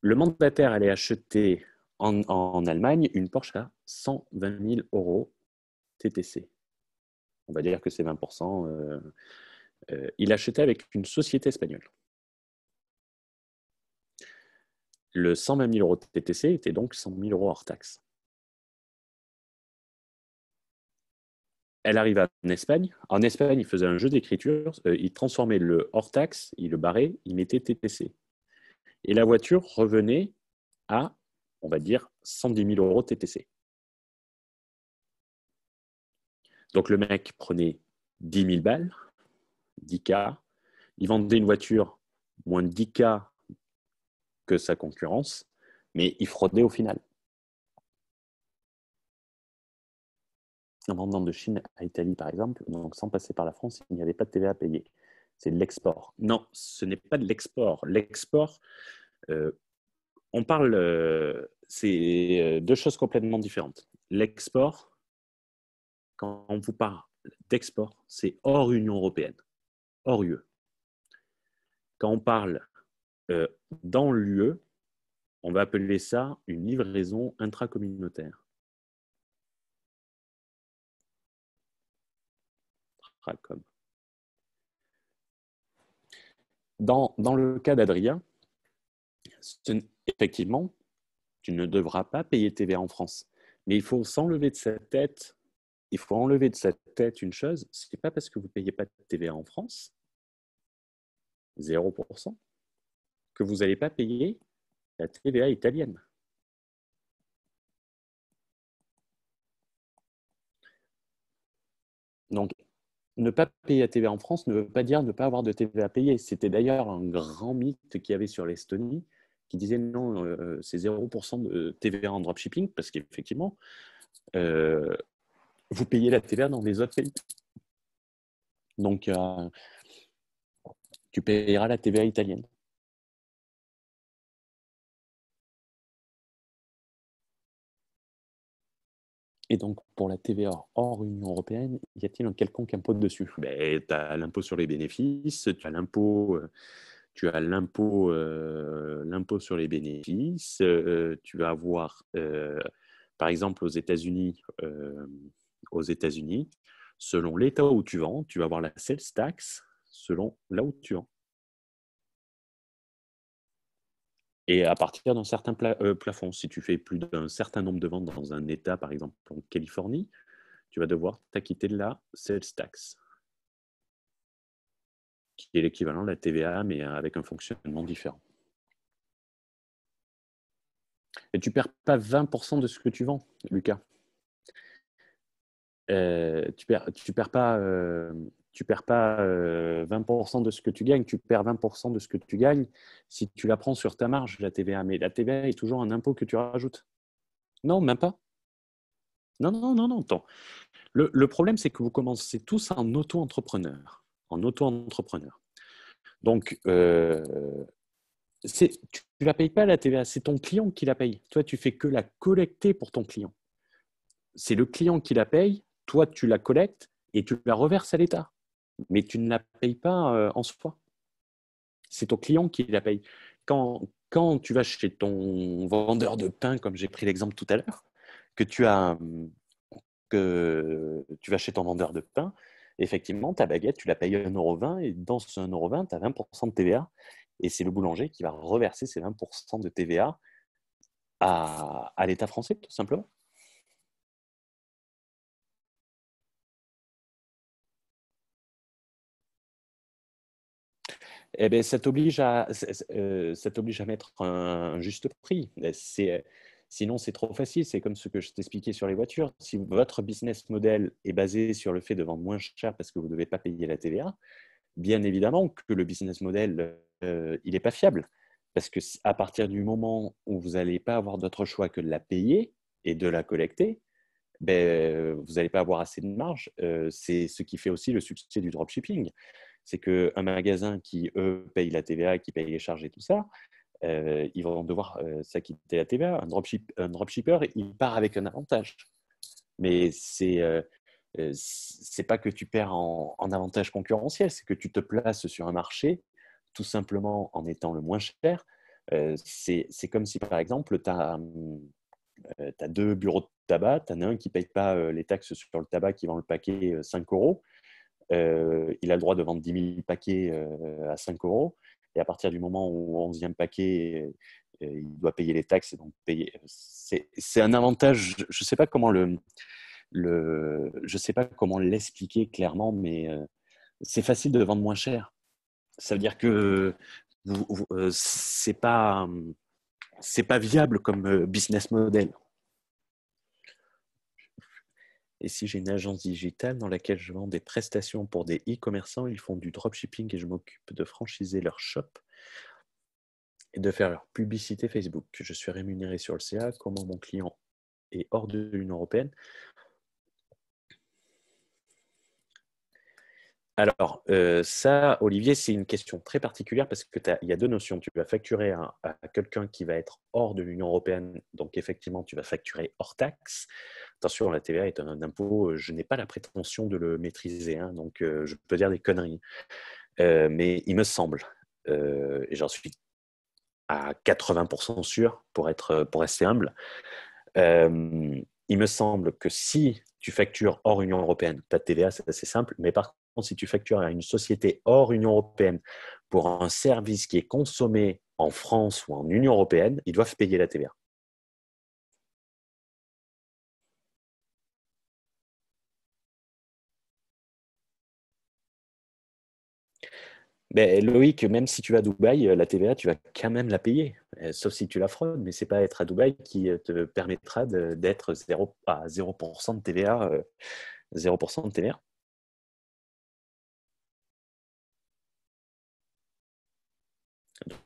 Le mandataire allait acheter en, Allemagne une Porsche à 120 000 euros TTC. On va dire que c'est 20%. Euh, euh, il achetait avec une société espagnole. Le 120 000 euros TTC était donc 100 000 euros hors taxe. elle arrive en Espagne. En Espagne, il faisait un jeu d'écriture, euh, il transformait le hors-taxe, il le barrait, il mettait TTC. Et la voiture revenait à, on va dire, 110 000 euros TTC. Donc le mec prenait 10 000 balles, 10K, il vendait une voiture moins de 10K que sa concurrence, mais il fraudait au final. en vendant de Chine à Italie, par exemple, donc sans passer par la France, il n'y avait pas de TVA à payer. C'est de l'export. Non, ce n'est pas de l'export. L'export, euh, on parle, euh, c'est euh, deux choses complètement différentes. L'export, quand on vous parle d'export, c'est hors Union européenne, hors UE. Quand on parle dans l'UE, on va appeler ça une livraison intracommunautaire. Dans, le cas d'Adrien, effectivement, tu ne devras pas payer TVA en France. Mais il faut s'enlever de sa tête, il faut enlever de sa tête une chose, ce n'est pas parce que vous ne payez pas de TVA en France, 0%, que vous n'allez pas payer la TVA italienne. Donc, ne pas payer la TVA en France ne veut pas dire ne pas avoir de TVA à payer. C'était d'ailleurs un grand mythe qu'il y avait sur l'Estonie qui disait non, euh, euh, c'est 0% de TVA en dropshipping parce qu'effectivement, euh, vous payez la TVA dans les autres pays. Donc, tu payeras la TVA italienne. Et donc, pour la TVA hors Union européenne, y a-t-il un quelconque impôt dessus ben, Tu as l'impôt sur les bénéfices, tu as l'impôt. Euh, tu as l'impôt, euh, l'impôt sur les bénéfices, euh, tu vas avoir, par exemple, aux États-Unis, aux États-Unis, selon l'État où tu vends, tu vas avoir la sales tax selon là où tu vends. Et à partir d'un certain euh, plafond, si tu fais plus d'un certain nombre de ventes dans un État, par exemple en Californie, tu vas devoir t'acquitter de la sales tax, qui est l'équivalent de la TVA, mais avec un fonctionnement différent. Et tu ne perds pas 20% de ce que tu vends, Lucas. Euh, tu ne perds, tu perds, pas euh, tu perds pas 20% euh, de ce que tu gagnes, tu perds 20% de ce que tu gagnes si tu la prends sur ta marge, la TVA. Mais la TVA est toujours un impôt que tu rajoutes. Non, même pas. Non, non, non, non. Le, le problème, c'est que vous commencez tous en auto-entrepreneur. En auto-entrepreneur. Donc, euh, tu ne la payes pas la TVA, c'est ton client qui la paye. Toi, tu fais que la collecter pour ton client. C'est le client qui la paye, toi, tu la collectes et tu la reverses à l'État mais tu ne la payes pas euh, en soi. C'est ton client qui la paye. Quand, quand tu vas chez ton vendeur de pain, comme j'ai pris l'exemple tout à l'heure, que tu as hum, que tu vas chez ton vendeur de pain, effectivement, ta baguette, tu la payes 1,20€ et dans ce 1,20€, tu as 20% de TVA. Et c'est le boulanger qui va reverser ces 20% de TVA à l'État français, tout simplement. Eh ben, euh, ça t'oblige à, mettre un, juste prix. Euh, sinon, c'est trop facile. C'est comme ce que je t'expliquais sur les voitures. Si votre business model est basé sur le fait de vendre moins cher parce que vous ne devez pas payer la TVA, bien évidemment que le business model, euh, il n'est pas fiable. Parce que à partir du moment où vous n'allez pas avoir d'autre choix que de la payer et de la collecter, ben, vous n'allez pas avoir assez de marge. c'est ce qui fait aussi le succès du dropshipping c'est qu'un magasin qui, eux, paye la TVA, qui paye les charges et tout ça, euh, ils vont devoir euh, s'acquitter la TVA. Un, dropshipper, il part avec un avantage. Mais ce n'est euh, euh, pas que tu perds en, avantage concurrentiel, c'est que tu te places sur un marché tout simplement en étant le moins cher. c'est comme si, par exemple, tu as, as, deux bureaux de tabac, tu en as un qui ne paye pas les taxes sur le tabac qui vend le paquet 5 euros, euh, il a le droit de vendre 10 000 paquets euh, à 5 euros. Et à partir du moment où on 11e paquet, euh, il doit payer les taxes. donc payer. C'est, un avantage. Je ne sais pas comment le, sais pas comment l'expliquer clairement, mais c'est facile de vendre moins cher. Ça veut dire que ce pas c'est pas viable comme business model. Et si j'ai une agence digitale dans laquelle je vends des prestations pour des e-commerçants, ils font du dropshipping et je m'occupe de franchiser leur shop et de faire leur publicité Facebook. Je suis rémunéré sur le CA, comment mon client est hors de l'Union européenne. Alors, euh, ça, Olivier, c'est une question très particulière parce qu'il y a deux notions. Tu vas facturer à, quelqu'un qui va être hors de l'Union européenne, donc effectivement, tu vas facturer hors taxe. Attention, la TVA est un, impôt, euh, je n'ai pas la prétention de le maîtriser, hein, donc euh, je peux dire des conneries. mais il me semble, et j'en suis à 80% sûr, pour, être, pour rester humble, il me semble que si tu factures hors Union européenne, ta TVA, c'est assez simple, mais par si tu factures à une société hors Union européenne pour un service qui est consommé en France ou en Union européenne, ils doivent payer la TVA. Ben, Loïc, même si tu vas à Dubaï, euh, la TVA, tu vas quand même la payer, euh, sauf si tu la fraudes, mais ce n'est pas être à Dubaï qui euh, te permettra d'être à 0% de TVA. 0% de TVA.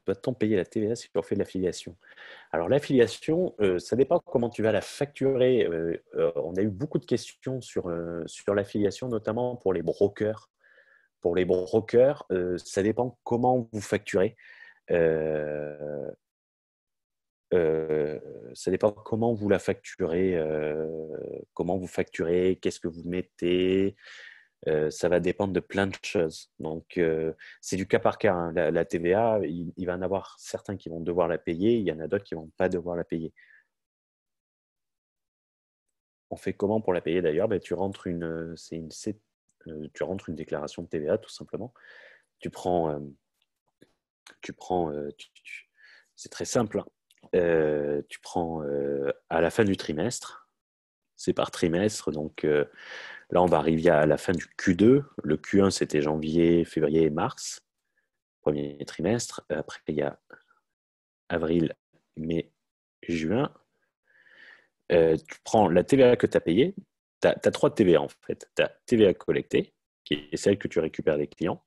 doit-on payer la TVA si on fait de l'affiliation Alors l'affiliation, euh, ça dépend comment tu vas la facturer. Euh, euh, on a eu beaucoup de questions sur, sur l'affiliation, notamment pour les brokers. Pour les brokers, ça dépend comment vous facturez. ça dépend comment vous la facturez, comment vous facturez, qu'est-ce que vous mettez, euh, ça va dépendre de plein de choses. Donc, euh, c'est du cas par cas. Hein. La, TVA, il, va va en avoir certains qui vont devoir la payer, il y en a d'autres qui ne vont pas devoir la payer. On fait comment pour la payer d'ailleurs ben, tu, rentres une, une, euh, tu rentres une déclaration de TVA, tout simplement. Tu prends. tu prends c'est très simple. Hein. tu prends à la fin du trimestre, c'est par trimestre, donc Là, on va arriver à la fin du Q2. Le Q1, c'était janvier, février et mars, premier trimestre. Après, il y a avril, mai, juin. Euh, tu prends la TVA que tu as payée. Tu as, trois TVA en fait. Tu as TVA collectée, qui est celle que tu récupères des clients.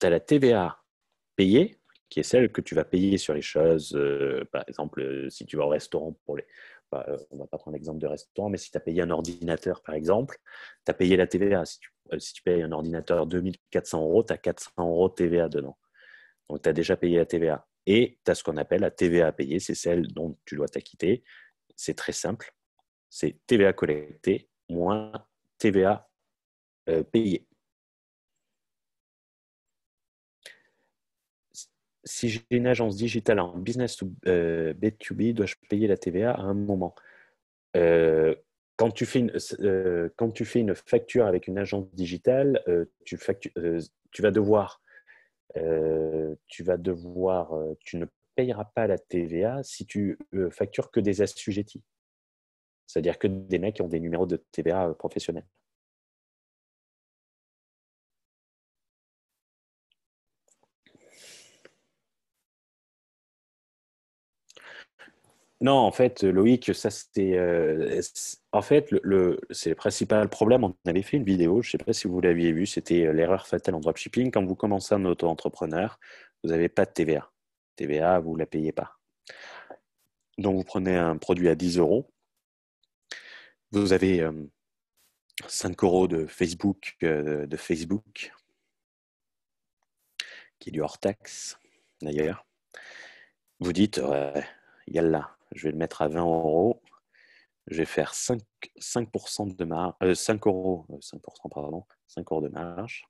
Tu as la TVA payée, qui est celle que tu vas payer sur les choses. Euh, par exemple, euh, si tu vas au restaurant pour les, euh, on ne va pas prendre l'exemple de restaurant, mais si tu as payé un ordinateur, par exemple, tu as payé la TVA. Si tu, euh, payes un ordinateur 2400 euros, tu as 400 euros de TVA dedans. Donc, tu as déjà payé la TVA. Et tu as ce qu'on appelle la TVA à payer, c'est celle dont tu dois t'acquitter. C'est très simple. C'est TVA collectée moins TVA euh, payée. si j'ai une agence digitale en business to, B2B, euh, dois-je payer la TVA à un moment euh, quand, tu fais une, euh, quand tu fais une facture avec une agence digitale, tu, tu, vas devoir, tu, vas devoir tu ne payeras pas la TVA si tu factures que des assujettis. C'est-à-dire que des mecs qui ont des numéros de TVA professionnels. Non, en fait, Loïc, ça c'était. Euh, en fait, le, c'est le principal problème. On avait fait une vidéo, je ne sais pas si vous l'aviez vue, c'était euh, l'erreur fatale en dropshipping. Quand vous commencez un auto-entrepreneur, vous n'avez pas de TVA. TVA, vous ne la payez pas. Donc vous prenez un produit à 10 euros. Vous avez 5 euh, euros de Facebook, de Facebook, qui est du hors-taxe d'ailleurs. Vous dites, ouais, là je vais le mettre à 20 euros. Je vais faire 5, de marge, 5 euh, euros, 5 euh, 5 euros de marge.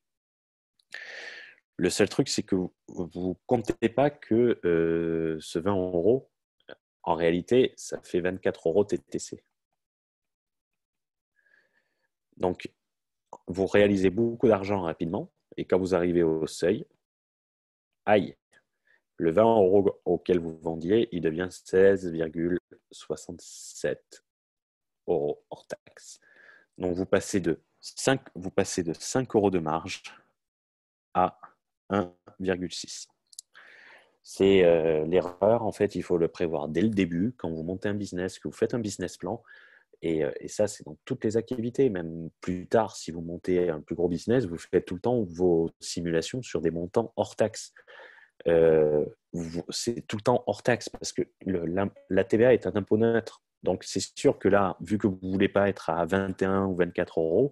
Le seul truc, c'est que vous ne comptez pas que euh, ce 20 euros, en réalité, ça fait 24 euros TTC. Donc, vous réalisez beaucoup d'argent rapidement et quand vous arrivez au seuil, aïe, le 20 euros auquel vous vendiez, il devient 16,67 euros hors taxe. Donc vous passez de 5, vous passez de 5 euros de marge à 1,6. C'est euh, l'erreur, en fait, il faut le prévoir dès le début, quand vous montez un business, que vous faites un business plan. Et, euh, et ça, c'est dans toutes les activités. Même plus tard, si vous montez un plus gros business, vous faites tout le temps vos simulations sur des montants hors taxes. Euh, c'est tout le temps hors taxe parce que la, TVA est un impôt neutre. Donc, c'est sûr que là, vu que vous ne voulez pas être à 21 ou 24 euros,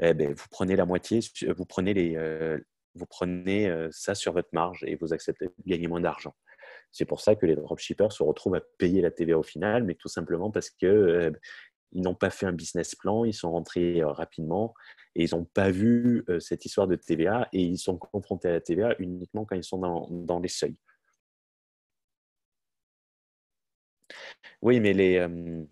eh ben, vous prenez la moitié, euh, vous prenez, les, euh, vous prenez ça sur votre marge et vous acceptez gagner moins d'argent. C'est pour ça que les dropshippers se retrouvent à payer la TVA au final, mais tout simplement parce que ils n'ont pas fait un business plan, ils sont rentrés rapidement et ils n'ont pas vu euh, cette histoire de TVA et ils sont confrontés à la TVA uniquement quand ils sont dans, les seuils. Oui, mais les... Euh,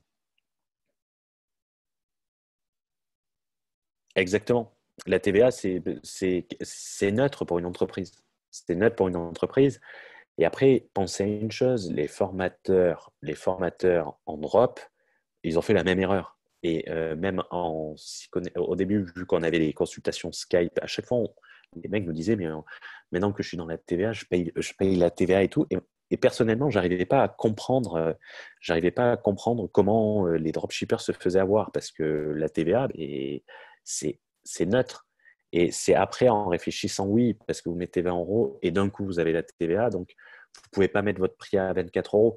exactement. La TVA, c'est neutre pour une entreprise. C'est neutre pour une entreprise. Et après, pensez à une chose, les formateurs, les formateurs en Europe, ils ont fait la même erreur. Et euh, même au début, vu qu'on avait les consultations Skype, à chaque fois, les mecs nous disaient, mais euh, maintenant que je suis dans la TVA, je paye, la TVA et tout. Et, personnellement, j'arrivais pas à comprendre, euh, j'arrivais pas à comprendre comment les dropshippers se faisaient avoir parce que la TVA, ben, c'est neutre. Et c'est après en réfléchissant, oui, parce que vous mettez 20 euros et d'un coup vous avez la TVA, donc vous pouvez pas mettre votre prix à 24 euros.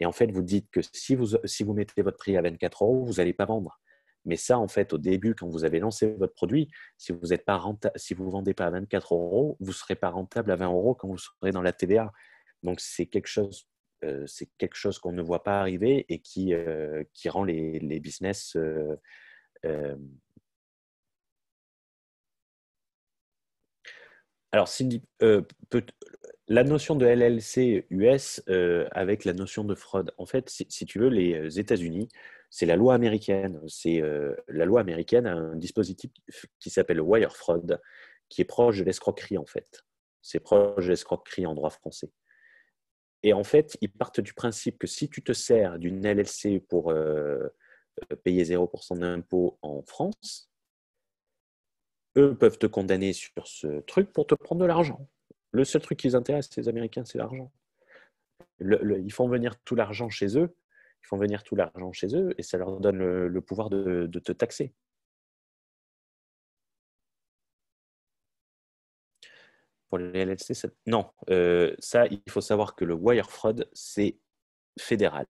Et en fait, vous dites que si vous, si vous mettez votre prix à 24 euros, vous n'allez pas vendre. Mais ça, en fait, au début, quand vous avez lancé votre produit, si vous ne si vendez pas à 24 euros, vous ne serez pas rentable à 20 euros quand vous serez dans la TVA. Donc c'est quelque chose, euh, c'est quelque qu'on ne voit pas arriver et qui euh, qui rend les, business euh, Alors, euh, la notion de LLC US euh, avec la notion de fraude, en fait, si, tu veux, les euh, États-Unis, c'est la loi américaine. C'est la loi américaine a un dispositif qui s'appelle wire fraud, qui est proche de l'escroquerie en fait. C'est proche de l'escroquerie en droit français. Et en fait, ils partent du principe que si tu te sers d'une LLC pour payer 0% d'impôt en France, eux peuvent te condamner sur ce truc pour te prendre de l'argent. Le seul truc qui les intéresse, les Américains, c'est l'argent. ils font venir tout l'argent chez eux, ils font venir tout l'argent chez eux et ça leur donne le, pouvoir de, te taxer. Pour les LLC, non. Euh, ça, il faut savoir que le wire fraud, c'est fédéral.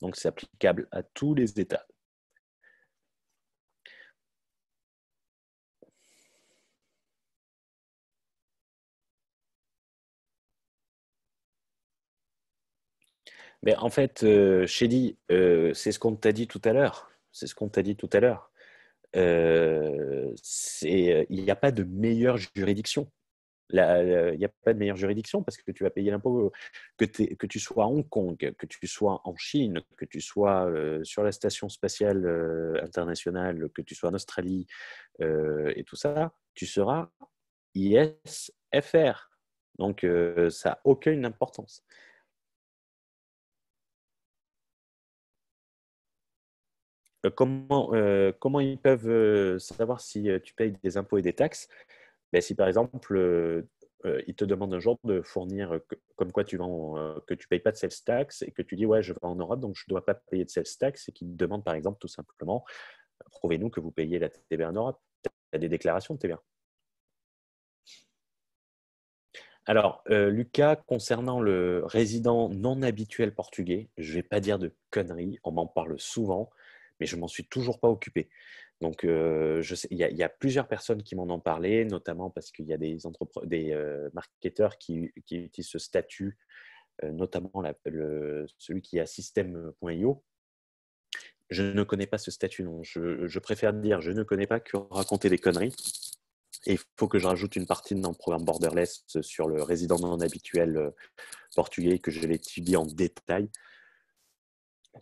Donc, c'est applicable à tous les États. Mais en fait, Chedi, euh, euh, c'est ce qu'on t'a dit tout à l'heure. C'est ce qu'on t'a dit tout à l'heure. Euh, il n'y a pas de meilleure juridiction. Il n'y a pas de meilleure juridiction parce que tu vas payer l'impôt que, que, tu sois à Hong Kong, que tu sois en Chine, que tu sois sur la station spatiale internationale, que tu sois en Australie et tout ça, tu seras ISFR. Donc ça n'a aucune importance. Euh, euh, comment, ils peuvent euh, savoir si tu payes des impôts et des taxes ben, Si par exemple, ils te demandent un jour de fournir comme quoi tu que tu ne payes pas de sales tax et que tu dis ouais, je vais en Europe donc je ne dois pas payer de sales tax et qu'ils te demandent par exemple tout simplement prouvez-nous que vous payez la TVA en Europe. Tu as des déclarations de TVA. Alors, Lucas, concernant le résident non habituel portugais, je ne vais pas dire de conneries, on m'en parle souvent mais je m'en suis toujours pas occupé. Donc, euh, il y, a plusieurs personnes qui m'en ont parlé, notamment parce qu'il y a des, des euh, marketeurs qui, utilisent ce statut, euh, notamment celui qui est à system.io. Je ne connais pas ce statut, non. Je, préfère dire je ne connais pas que raconter des conneries. Et il faut que je rajoute une partie dans le programme Borderless sur le résident non habituel portugais que je l'étudie en détail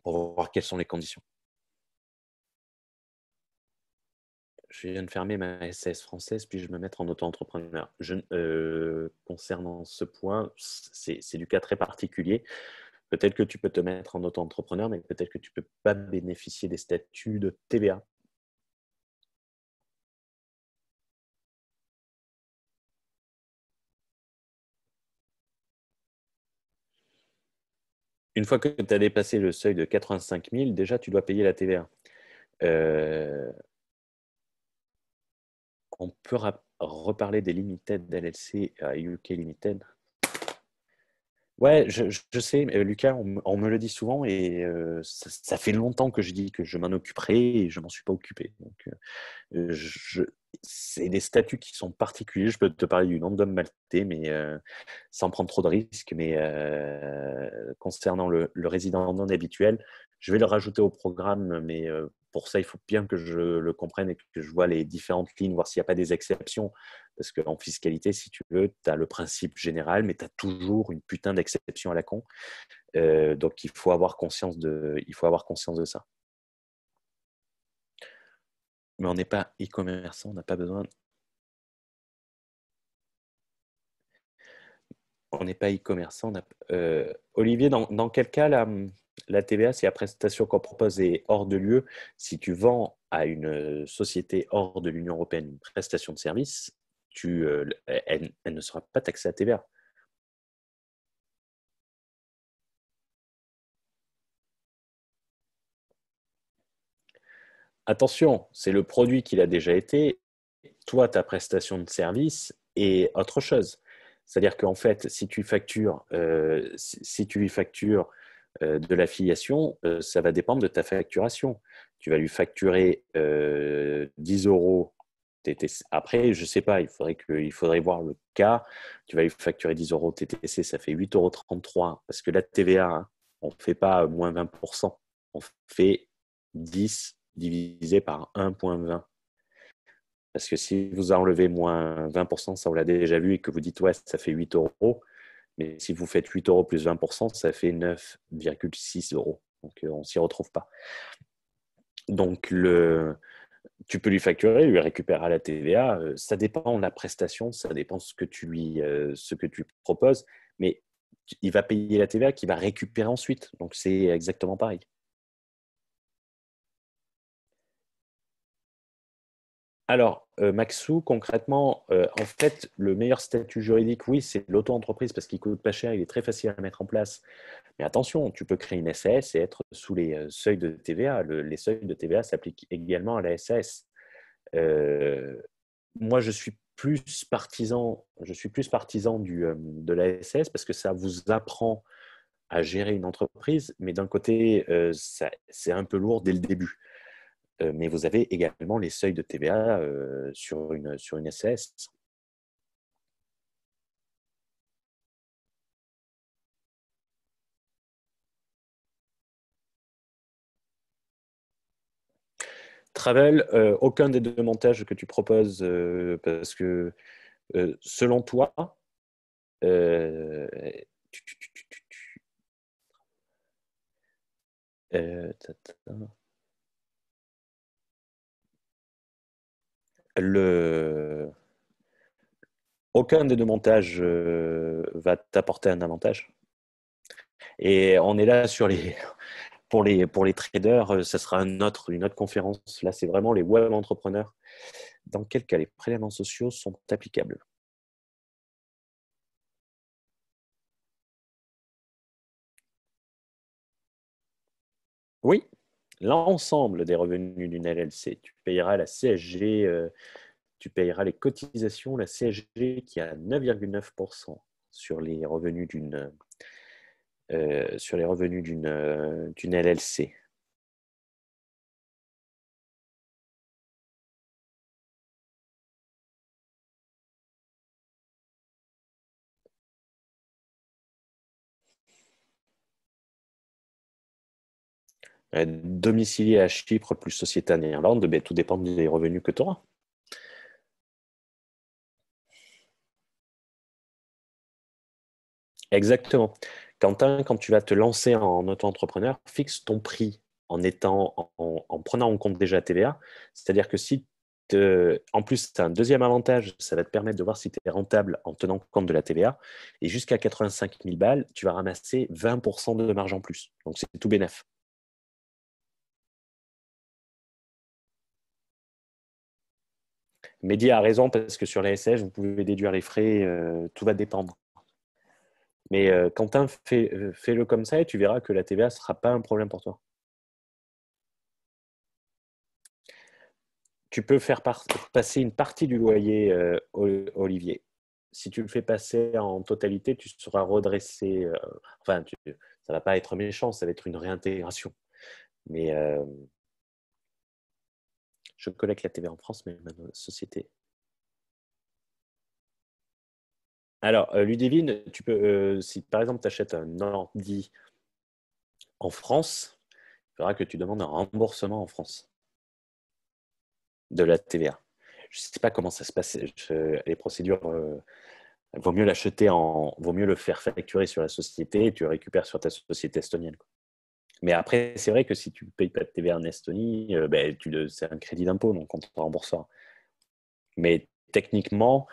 pour voir quelles sont les conditions. je viens de fermer ma SS française, puis je vais me mettre en auto-entrepreneur. Euh, concernant ce point, c'est du cas très particulier. Peut-être que tu peux te mettre en auto-entrepreneur, mais peut-être que tu ne peux pas bénéficier des statuts de TVA. Une fois que tu as dépassé le seuil de 85 000, déjà tu dois payer la TVA on peut reparler des Limited LLC à euh, UK Limited. Ouais, je, sais, euh, Lucas, on, me le dit souvent et euh, ça, fait longtemps que je dis que je m'en occuperai et je m'en suis pas occupé. Donc, c'est des statuts qui sont particuliers. Je peux te parler du nombre d'homme maltais, mais sans prendre trop de risques. Mais concernant le, le, résident non habituel, je vais le rajouter au programme, mais pour ça, il faut bien que je le comprenne et que je vois les différentes lignes, voir s'il n'y a pas des exceptions. Parce qu'en fiscalité, si tu veux, tu as le principe général, mais tu as toujours une putain d'exception à la con. Euh, donc, il faut, avoir conscience de, il faut avoir conscience de ça. Mais on n'est pas e-commerçant, on n'a pas besoin. On n'est pas e-commerçant. Euh, Olivier, dans, quel cas la, la TVA, c'est la prestation qu'on propose est hors de lieu, si tu vends à une euh, société hors de l'Union européenne une prestation de service, tu, euh, elle, ne sera pas taxée à TVA. Attention, c'est le produit qu'il a déjà été, toi ta prestation de service est autre chose. C'est-à-dire qu'en fait, si tu factures, euh, si, si, tu factures euh, de l'affiliation, euh, ça va dépendre de ta facturation. Tu vas lui facturer 10 euh, euros. TTC. Après, je ne sais pas, il faudrait, voir le cas. Tu vas lui facturer 10 euros TTC, ça fait 8,33 euros. Parce que la TVA, hein, on ne fait pas moins 20%. On fait 10 divisé par 1,20. Parce que si vous enlevez moins 20%, ça on l'a déjà vu, et que vous dites, ouais, ça fait 8 euros, mais si vous faites 8 euros plus 20%, ça fait 9,6 euros. Donc, euh, on ne s'y retrouve pas. Donc, le, tu peux lui facturer, lui récupérer la TVA. Euh, ça dépend de la prestation, ça dépend de ce que tu lui, euh, ce que tu proposes, mais il va payer la TVA qu'il va récupérer ensuite. Donc c'est exactement pareil. Alors, euh, Maxou, concrètement, euh, en fait, le meilleur statut juridique, oui, c'est l'auto-entreprise parce qu'il coûte pas cher, il est très facile à mettre en place. Mais attention, tu peux créer une SAS et être sous les euh, seuils de TVA. les seuils de TVA s'appliquent également à la SAS. moi, je suis plus partisan, je suis plus partisan de la SAS parce que ça vous apprend à gérer une entreprise, mais d'un côté, c'est un peu lourd dès le début mais vous avez également les seuils de TVA sur, une, sur une Travel, aucun des deux montages que tu proposes, parce que selon toi, le... aucun des deux montages euh, va t'apporter un avantage. Et on est là sur les. Pour les, pour les traders, ce euh, sera autre, une autre conférence. Là, c'est vraiment les web entrepreneurs. Dans quel cas les prélèvements sociaux sont applicables Oui l'ensemble des revenus d'une LLC. Tu payeras la CSG, euh, tu payeras les cotisations, la CSG qui est à 9,9% sur les revenus d'une euh, sur les revenus d'une euh, LLC. Euh, domicilié à Chypre plus société en Irlande, ben, tout dépend des revenus que tu auras. Exactement. Quentin, quand tu vas te lancer en auto-entrepreneur, fixe ton prix en, étant, en, prenant en compte déjà la TVA. C'est-à-dire que si, en plus, tu as un deuxième avantage, ça va te permettre de voir si tu es rentable en tenant compte de la TVA. Et jusqu'à 85 000 balles, tu vas ramasser 20% de marge en plus. Donc, c'est tout bénéfice. Mehdi a raison parce que sur la SS vous pouvez déduire les frais, euh, tout va dépendre. Mais quand euh, Quentin, fais, euh, le comme ça et tu verras que la TVA ne sera pas un problème pour toi. Tu peux faire passer une partie du loyer, Olivier. Si tu le fais passer en totalité, tu seras redressé. enfin, ça ne va pas être méchant, ça va être une réintégration. Mais je collecte la TVA en France, mais ma société. Alors, euh, Ludivine, tu peux, euh, si par exemple tu achètes un ordi en France, il faudra que tu demandes un remboursement en France de la TVA. Je ne sais pas comment ça se passe, les procédures. Euh, vaut mieux l'acheter en, vaut mieux le faire facturer sur la société et tu le récupères sur ta société estonienne. Mais après, c'est vrai que si tu ne payes pas de TVA en Estonie, euh, ben, c'est un crédit d'impôt, donc on te rembourse Mais techniquement,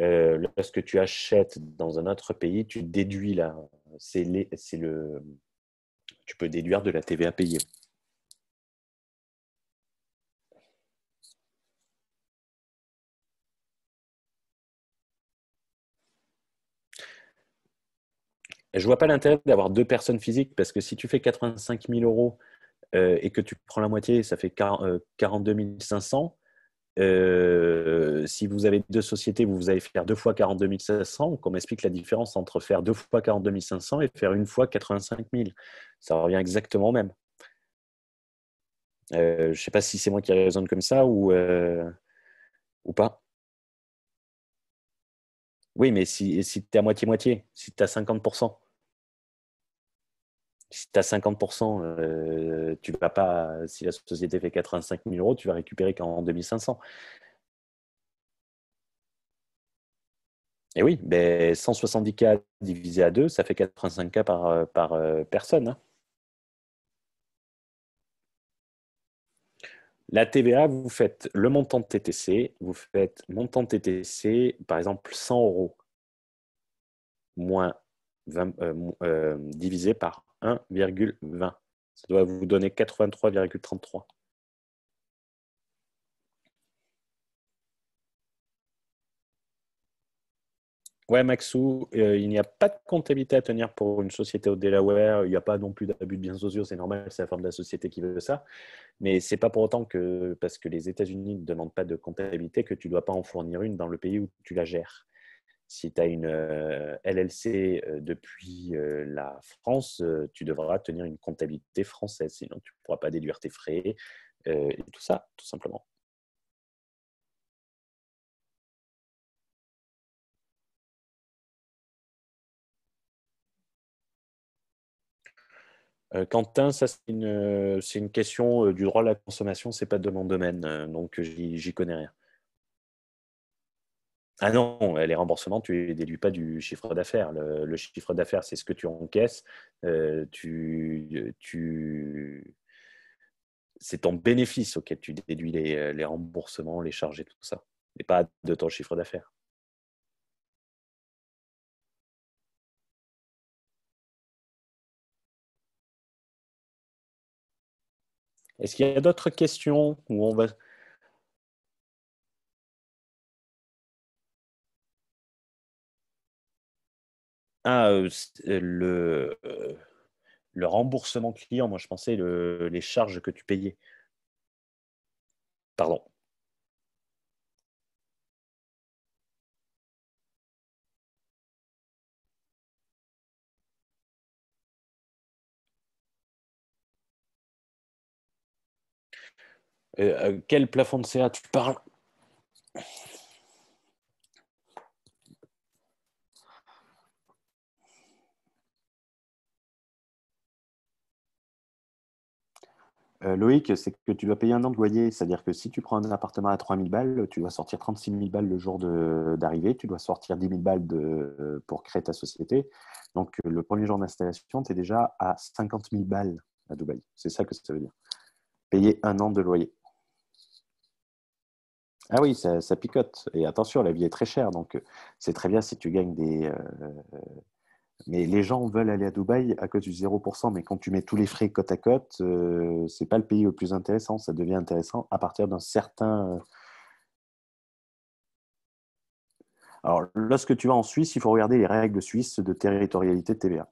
euh, lorsque tu achètes dans un autre pays, tu déduis là. le, tu peux déduire de la TVA payée. je ne vois pas l'intérêt d'avoir deux personnes physiques parce que si tu fais 85 000 euros euh, et que tu prends la moitié, ça fait 42 500. Euh, euh, si vous avez deux sociétés, vous allez faire deux fois 42 500. Qu'on m'explique la différence entre faire deux fois 42 500 et faire une fois 85 000. Ça revient exactement au même. je ne sais pas si c'est moi qui raisonne comme ça ou, ou pas. Oui, mais si, si tu es à moitié-moitié, si tu as 50% si tu as 50%, tu vas pas, si la société fait 85 000 euros, tu vas récupérer qu'en 2500. Et oui, 170K ben, divisé à 2, ça fait 85 cas par, euh, par euh, personne. Hein. La TVA, vous faites le montant de TTC, vous faites montant TTC, par exemple 100 euros, moins euh, divisé par 1,20. Ça doit vous donner 83,33. Ouais, Maxou, euh, il n'y a pas de comptabilité à tenir pour une société au Delaware. Il n'y a pas non plus d'abus de biens sociaux, c'est normal, c'est la forme de la société qui veut ça. Mais ce n'est pas pour autant que, parce que les États-Unis ne demandent pas de comptabilité, que tu ne dois pas en fournir une dans le pays où tu la gères. Si tu as une euh, LLC euh, depuis euh, la France, tu devras tenir une comptabilité française, sinon tu ne pourras pas déduire tes frais et tout ça, tout simplement. Quentin, ça c'est une, question du droit à la consommation, c'est pas de mon domaine, donc j'y connais rien. Ah non, les remboursements, tu ne déduis pas du chiffre d'affaires. Le, chiffre d'affaires, c'est ce que tu encaisses. Euh, tu, euh, tu... C'est ton bénéfice auquel tu déduis euh, les, remboursements, les charges et tout ça, mais pas de ton chiffre d'affaires. Est-ce qu'il y a d'autres questions où on va... Ah le, euh, le remboursement client, moi je pensais les charges que tu payais. Pardon. quel plafond de CA tu parles Euh, Loïc, c'est que tu dois payer un an de loyer. C'est-à-dire que si tu prends un appartement à 3 000 balles, tu dois sortir 36 000 balles le jour d'arrivée, tu dois sortir 10 000 balles pour créer ta société. Donc, euh, le premier jour d'installation, tu es déjà à 50 000 balles à Dubaï. C'est ça que ça veut dire. Payer un an de loyer. Ah oui, ça, picote. Et attention, la vie est très chère. Donc, euh, c'est très bien si tu gagnes des, mais les gens veulent aller à Dubaï à cause du 0%, mais quand tu mets tous les frais côte à côte, euh, ce n'est pas le pays le plus intéressant. Ça devient intéressant à partir d'un certain. Euh, Alors, lorsque tu vas en Suisse, il faut regarder les règles suisses de territorialité de TVA.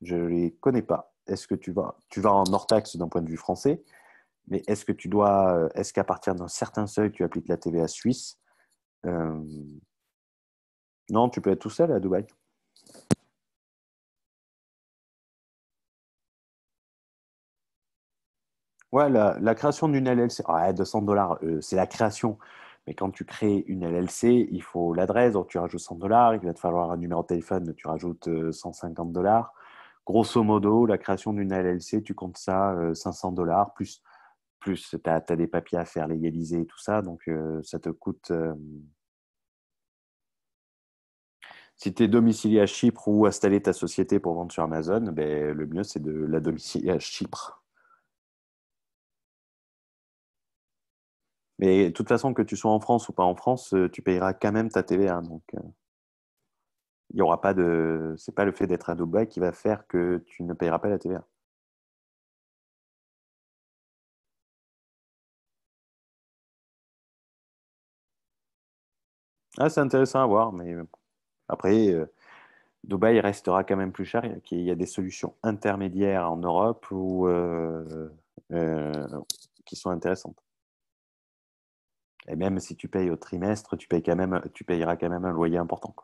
Je ne les connais pas. Est-ce que tu vas, tu vas en hors-taxe d'un point de vue français, mais est-ce que tu dois, euh, est-ce qu'à partir d'un certain seuil, tu appliques la TVA suisse Non, tu peux être tout seul à Dubaï. Ouais, la, création d'une LLC, 200 ah dollars, euh, c'est la création. Mais quand tu crées une LLC, il faut l'adresse, donc tu rajoutes 100 dollars, il va te falloir un numéro de téléphone, tu rajoutes 150 euh, dollars. Grosso modo, la création d'une LLC, tu comptes ça 500 euh, dollars, plus, plus tu as, des papiers à faire légaliser et tout ça, donc ça te coûte... Si tu es domicilié à Chypre ou installer ta société pour vendre sur Amazon, ben, le mieux c'est de la domicilier à Chypre. Mais de toute façon, que tu sois en France ou pas en France, euh, tu payeras quand même ta TVA. Donc, euh, il aura pas de. C'est pas le fait d'être à Dubaï qui va faire que tu ne payeras pas la TVA. Ah, c'est intéressant à voir, mais euh, après, Dubaï restera quand même plus cher. Il y a des solutions intermédiaires en Europe qui sont intéressantes. Et même si tu payes au trimestre, tu, payes quand même, tu payeras quand même un loyer important.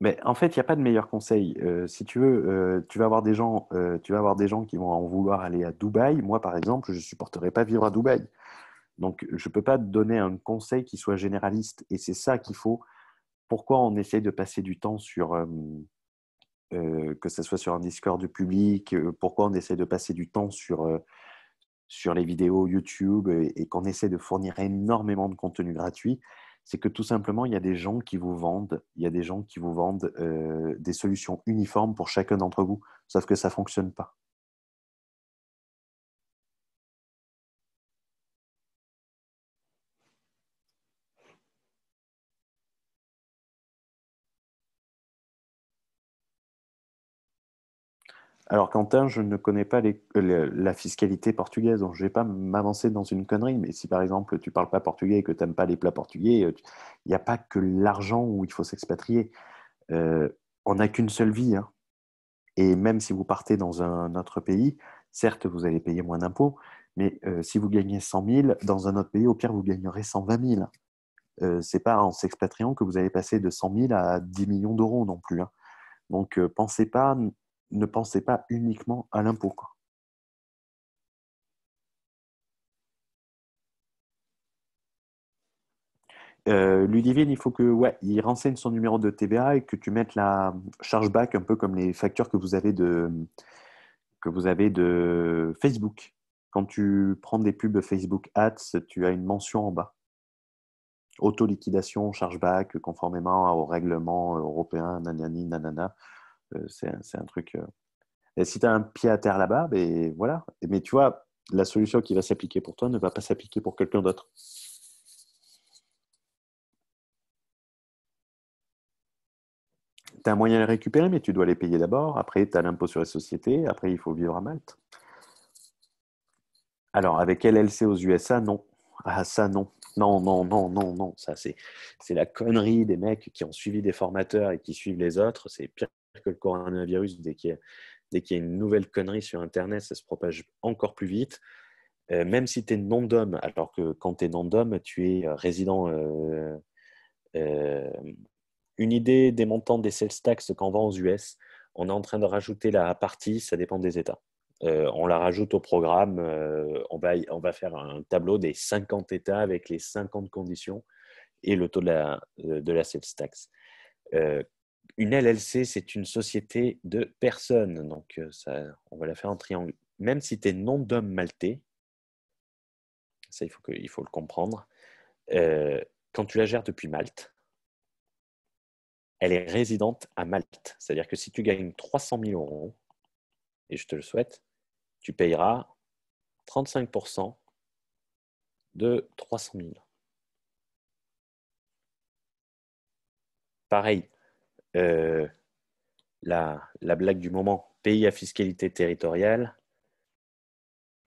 Mais en fait, il n'y a pas de meilleur conseil. Euh, si tu veux, euh, tu, vas avoir des gens, euh, tu vas avoir des gens qui vont en vouloir aller à Dubaï. Moi, par exemple, je ne supporterais pas vivre à Dubaï. Donc, je ne peux pas te donner un conseil qui soit généraliste. Et c'est ça qu'il faut. Pourquoi on essaye de passer du temps sur, euh, que ce soit sur un Discord du public, euh, pourquoi on essaie de passer du temps sur, euh, les vidéos YouTube et, qu'on essaie de fournir énormément de contenu gratuit, c'est que tout simplement, il y a des gens qui vous vendent, il y a des gens qui vous vendent des solutions uniformes pour chacun d'entre vous, sauf que ça ne fonctionne pas. Alors Quentin, je ne connais pas la fiscalité portugaise, donc je ne vais pas m'avancer dans une connerie, mais si par exemple tu parles pas portugais et que tu n'aimes pas les plats portugais, euh, il n'y a pas que l'argent où il faut s'expatrier. Euh, on n'a qu'une seule vie. Hein. Et même si vous partez dans un autre pays, certes, vous allez payer moins d'impôts, mais euh, si vous gagnez 100 000, dans un autre pays, au pire, vous gagnerez 120 000. Euh, c'est pas en s'expatriant que vous allez passer de 100 000 à 10 millions d'euros non plus. Hein. Donc, pensez pas ne pensez pas uniquement à l'impôt. Euh, Ludivine, il faut que ouais, il renseigne son numéro de TVA et que tu mettes la charge back un peu comme les factures que vous avez de que vous avez de Facebook. Quand tu prends des pubs Facebook Ads, tu as une mention en bas. Auto-liquidation, charge back, conformément au règlement européen, nanani, nanana c'est un, truc. Euh, si tu as un pied à terre là-bas, ben, voilà. Mais tu vois, la solution qui va s'appliquer pour toi ne va pas s'appliquer pour quelqu'un d'autre. Tu as un moyen de les récupérer, mais tu dois les payer d'abord. Après, tu as l'impôt sur les sociétés. Après, il faut vivre à Malte. Alors, avec LLC aux USA, non. Ah, ça, non. Non, non, non, non, non. Ça, c'est la connerie des mecs qui ont suivi des formateurs et qui suivent les autres. C'est pire que le coronavirus, dès qu'il y, a une nouvelle connerie sur Internet, ça se propage encore plus vite. Euh, même si tu es non dom alors que quand tu es non dom tu es résident. Euh, euh, une idée des montants des sales taxes qu'on vend aux US, on est en train de rajouter la partie, ça dépend des États. on la rajoute au programme. on, va, faire un tableau des 50 États avec les 50 conditions et le taux de la, de la sales tax une LLC, c'est une société de personnes. Donc, euh, ça, on va la faire en triangle. Même si tu es nom d'homme maltais, ça, il faut, le comprendre. Euh, quand tu la gères depuis Malte, elle est résidente à Malte. C'est-à-dire que si tu gagnes 300 000 euros, et je te le souhaite, tu payeras 35% de 300 000. Pareil, euh, la, blague du moment, pays à fiscalité territoriale.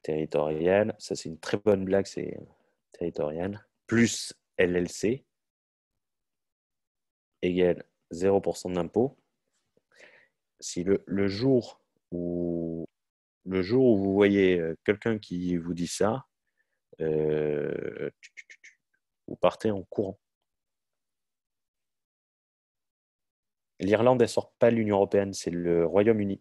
Territoriale, ça c'est une très bonne blague, c'est territoriale. Plus LLC égale 0% d'impôt. Si le, jour où, le jour où vous voyez euh, quelqu'un qui vous dit ça, euh, vous partez en courant. L'Irlande, elle sort pas de l'Union européenne, c'est le Royaume-Uni.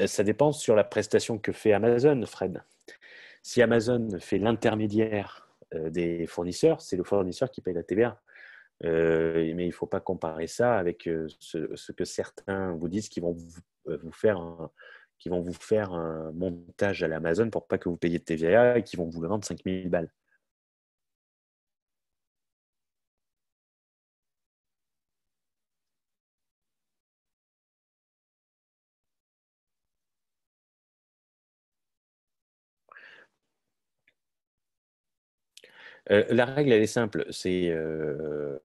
Euh, ça dépend sur la prestation que fait Amazon, Fred. Si Amazon fait l'intermédiaire euh, des fournisseurs, c'est le fournisseur qui paye la TVA. Euh, mais il ne faut pas comparer ça avec ce, que certains vous disent qui vont vous, faire qui vont vous faire un montage à l'Amazon pour pas que vous payiez de TVA et qui vont vous le vendre 5000 balles. Euh, la règle, elle est simple, c'est arrêter euh,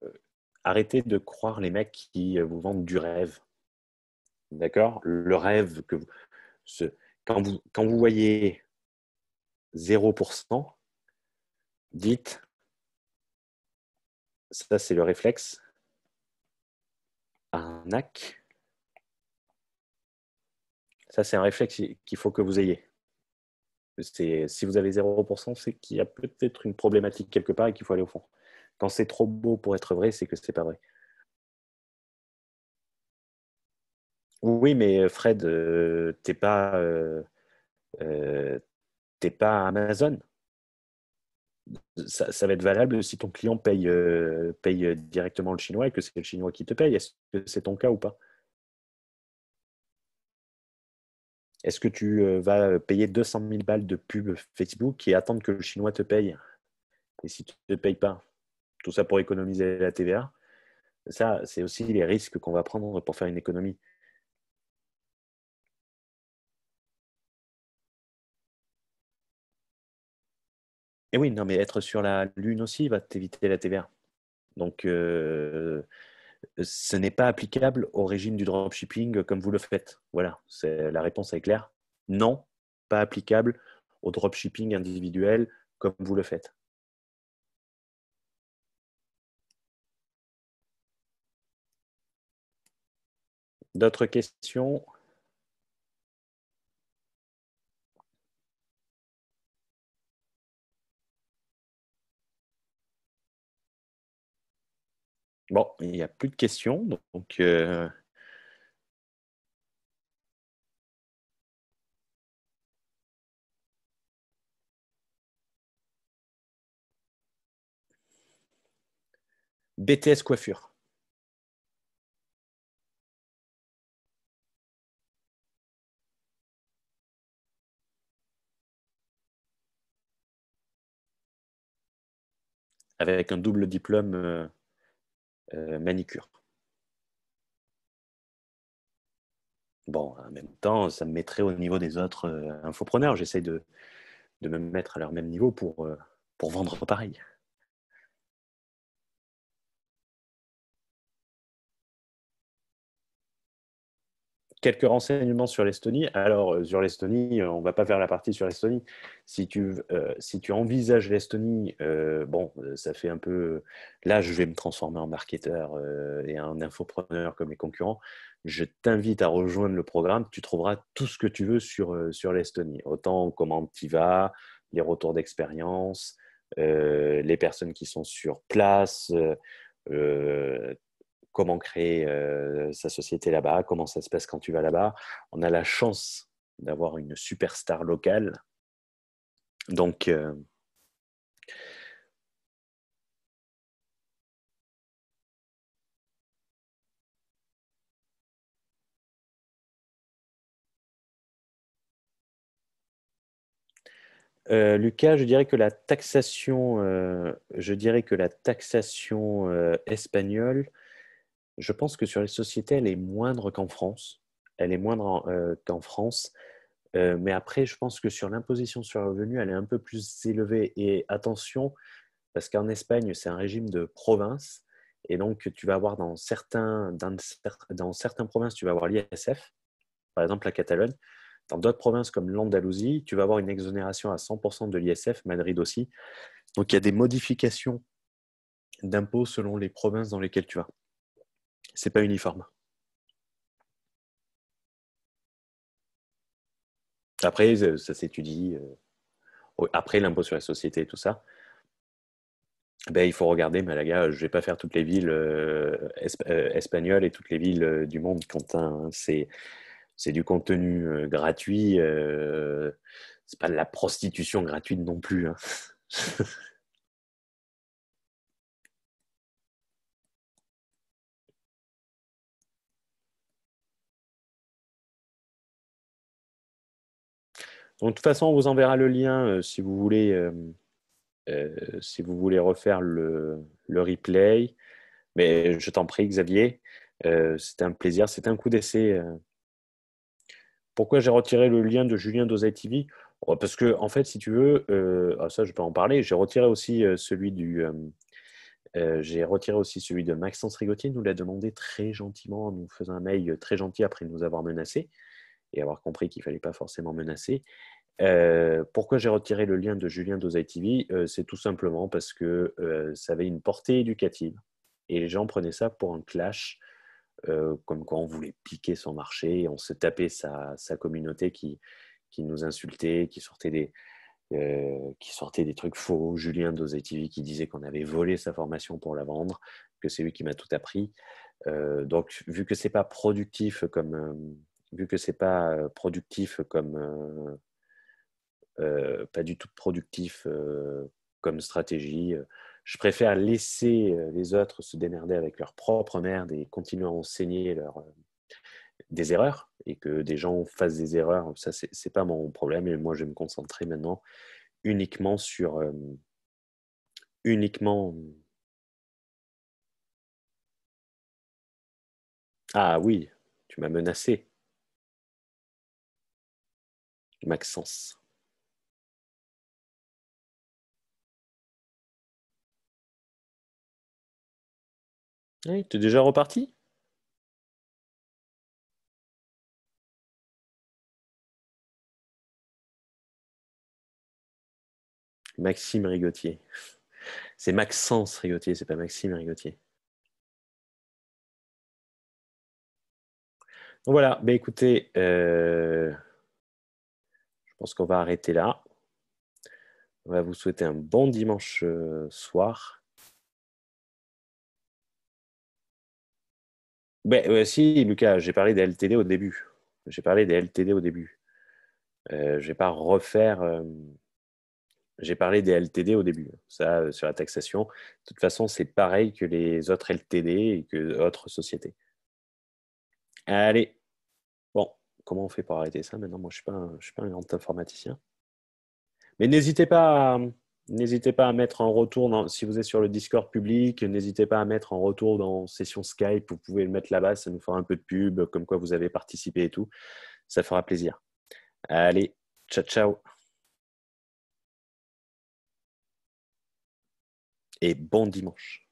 arrêtez de croire les mecs qui euh, vous vendent du rêve. D'accord Le rêve que vous quand, vous, voyez 0%, dites, ça c'est le réflexe, un arnaque. Ça, c'est un réflexe qu'il faut que vous ayez. Si vous avez 0%, c'est qu'il y a peut-être une problématique quelque part et qu'il faut aller au fond. Quand c'est trop beau pour être vrai, c'est que ce n'est pas vrai. Oui, mais euh, Fred, tu euh, t'es pas, euh, pas Amazon. Ça, va être valable si ton client paye, paye directement le chinois et que c'est le chinois qui te paye. Est-ce que c'est ton cas ou pas Est-ce que tu vas payer 200 000 balles de pub Facebook et attendre que le chinois te paye Et si tu ne te payes pas, tout ça pour économiser la TVA, ça, c'est aussi les risques qu'on va prendre pour faire une économie. Et oui, non, mais être sur la Lune aussi va t'éviter la TVA. Donc, euh, ce n'est pas applicable au régime du dropshipping comme vous le faites. Voilà, la réponse est claire. Non, pas applicable au dropshipping individuel comme vous le faites. D'autres questions Bon, il n'y a plus de questions. Donc, euh, BTS coiffure. Avec un double diplôme. Euh, euh, manicure. Bon, en même temps, ça me mettrait au niveau des autres euh, infopreneurs. J'essaie de, me mettre à leur même niveau pour, euh, pour vendre pareil. quelques renseignements sur l'Estonie. Alors, euh, sur l'Estonie, euh, on ne va pas faire la partie sur l'Estonie. Si, tu, euh, si tu envisages l'Estonie, bon, ça fait un peu. Là, je vais me transformer en marketeur et en infopreneur comme mes concurrents. Je t'invite à rejoindre le programme. Tu trouveras tout ce que tu veux sur, sur l'Estonie. Autant comment tu vas, les retours d'expérience, les personnes qui sont sur place. Euh, comment créer euh, sa société là-bas, comment ça se passe quand tu vas là-bas. On a la chance d'avoir une superstar locale. Donc, euh, euh, Lucas, je dirais que la taxation, je dirais que la taxation espagnole je pense que sur les sociétés, elle est moindre qu'en France. Elle est moindre euh, qu'en France. Euh, mais après, je pense que sur l'imposition sur le revenu, elle est un peu plus élevée. Et attention, parce qu'en Espagne, c'est un régime de province. Et donc, tu vas avoir dans, certains, dans, dans certaines provinces, tu vas avoir l'ISF, par exemple la Catalogne. Dans d'autres provinces comme l'Andalousie, tu vas avoir une exonération à 100% de l'ISF, Madrid aussi. Donc, il y a des modifications d'impôts selon les provinces dans lesquelles tu vas. C'est pas uniforme. Après, ça s'étudie. Euh, après l'impôt sur les sociétés et tout ça, ben, il faut regarder Malaga. Je ne vais pas faire toutes les villes euh, euh, espagnoles et toutes les villes du monde, Quentin. C'est, c'est du contenu gratuit. c'est pas de la prostitution gratuite non plus. Hein. [laughs] de toute façon, on vous enverra le lien euh, si, vous voulez, euh, euh, si vous voulez refaire le, replay. Mais je t'en prie, Xavier, c'est un plaisir, c'est un coup d'essai. Pourquoi j'ai retiré le lien de Julien d'Osa TV oh, Parce que, en fait, si tu veux, ah, ça, je peux en parler. J'ai retiré aussi celui du. j'ai retiré aussi celui de Maxence Rigotier, nous l'a demandé très gentiment en nous faisant un mail très gentil après nous avoir menacé et avoir compris qu'il ne fallait pas forcément menacer. Euh, pourquoi j'ai retiré le lien de Julien Dozai TV euh, C'est tout simplement parce que euh, ça avait une portée éducative et les gens prenaient ça pour un clash, comme quand on voulait piquer son marché, on se tapait sa, communauté qui, qui nous insultait, qui sortait des, qui sortait des trucs faux. Julien Dozai TV qui disait qu'on avait volé sa formation pour la vendre, que c'est lui qui m'a tout appris. donc, vu que c'est pas productif comme, vu que c'est pas euh, productif comme euh, euh, pas du tout productif comme stratégie. Je préfère laisser les autres se démerder avec leur propre merde et continuer à enseigner des erreurs et que des gens fassent des erreurs. Ça, c'est pas mon problème. Et moi, je vais me concentrer maintenant uniquement sur uniquement Ah oui, tu m'as menacé. Maxence. Tu es déjà reparti Maxime Rigotier. C'est Maxence Rigotier, c'est pas Maxime Rigotier. voilà, mais ben écoutez, euh, pense qu'on va arrêter là. On va vous souhaiter un bon dimanche euh, soir. Ben, euh, si, Lucas, j'ai parlé des LTD au début. J'ai parlé des LTD au début. Euh, je ne vais pas refaire. J'ai parlé des LTD au début, ça, sur la taxation. De toute façon, c'est pareil que les autres LTD et que d'autres sociétés. Allez, comment on fait pour arrêter ça Maintenant, moi, je ne suis, pas un grand informaticien. Mais n'hésitez pas, n'hésitez pas à mettre en retour, dans, si vous êtes sur le Discord public, n'hésitez pas à mettre en retour dans session Skype, vous pouvez le mettre là-bas, ça nous fera un peu de pub, comme quoi vous avez participé et tout. Ça fera plaisir. Allez, ciao, ciao. Et bon dimanche.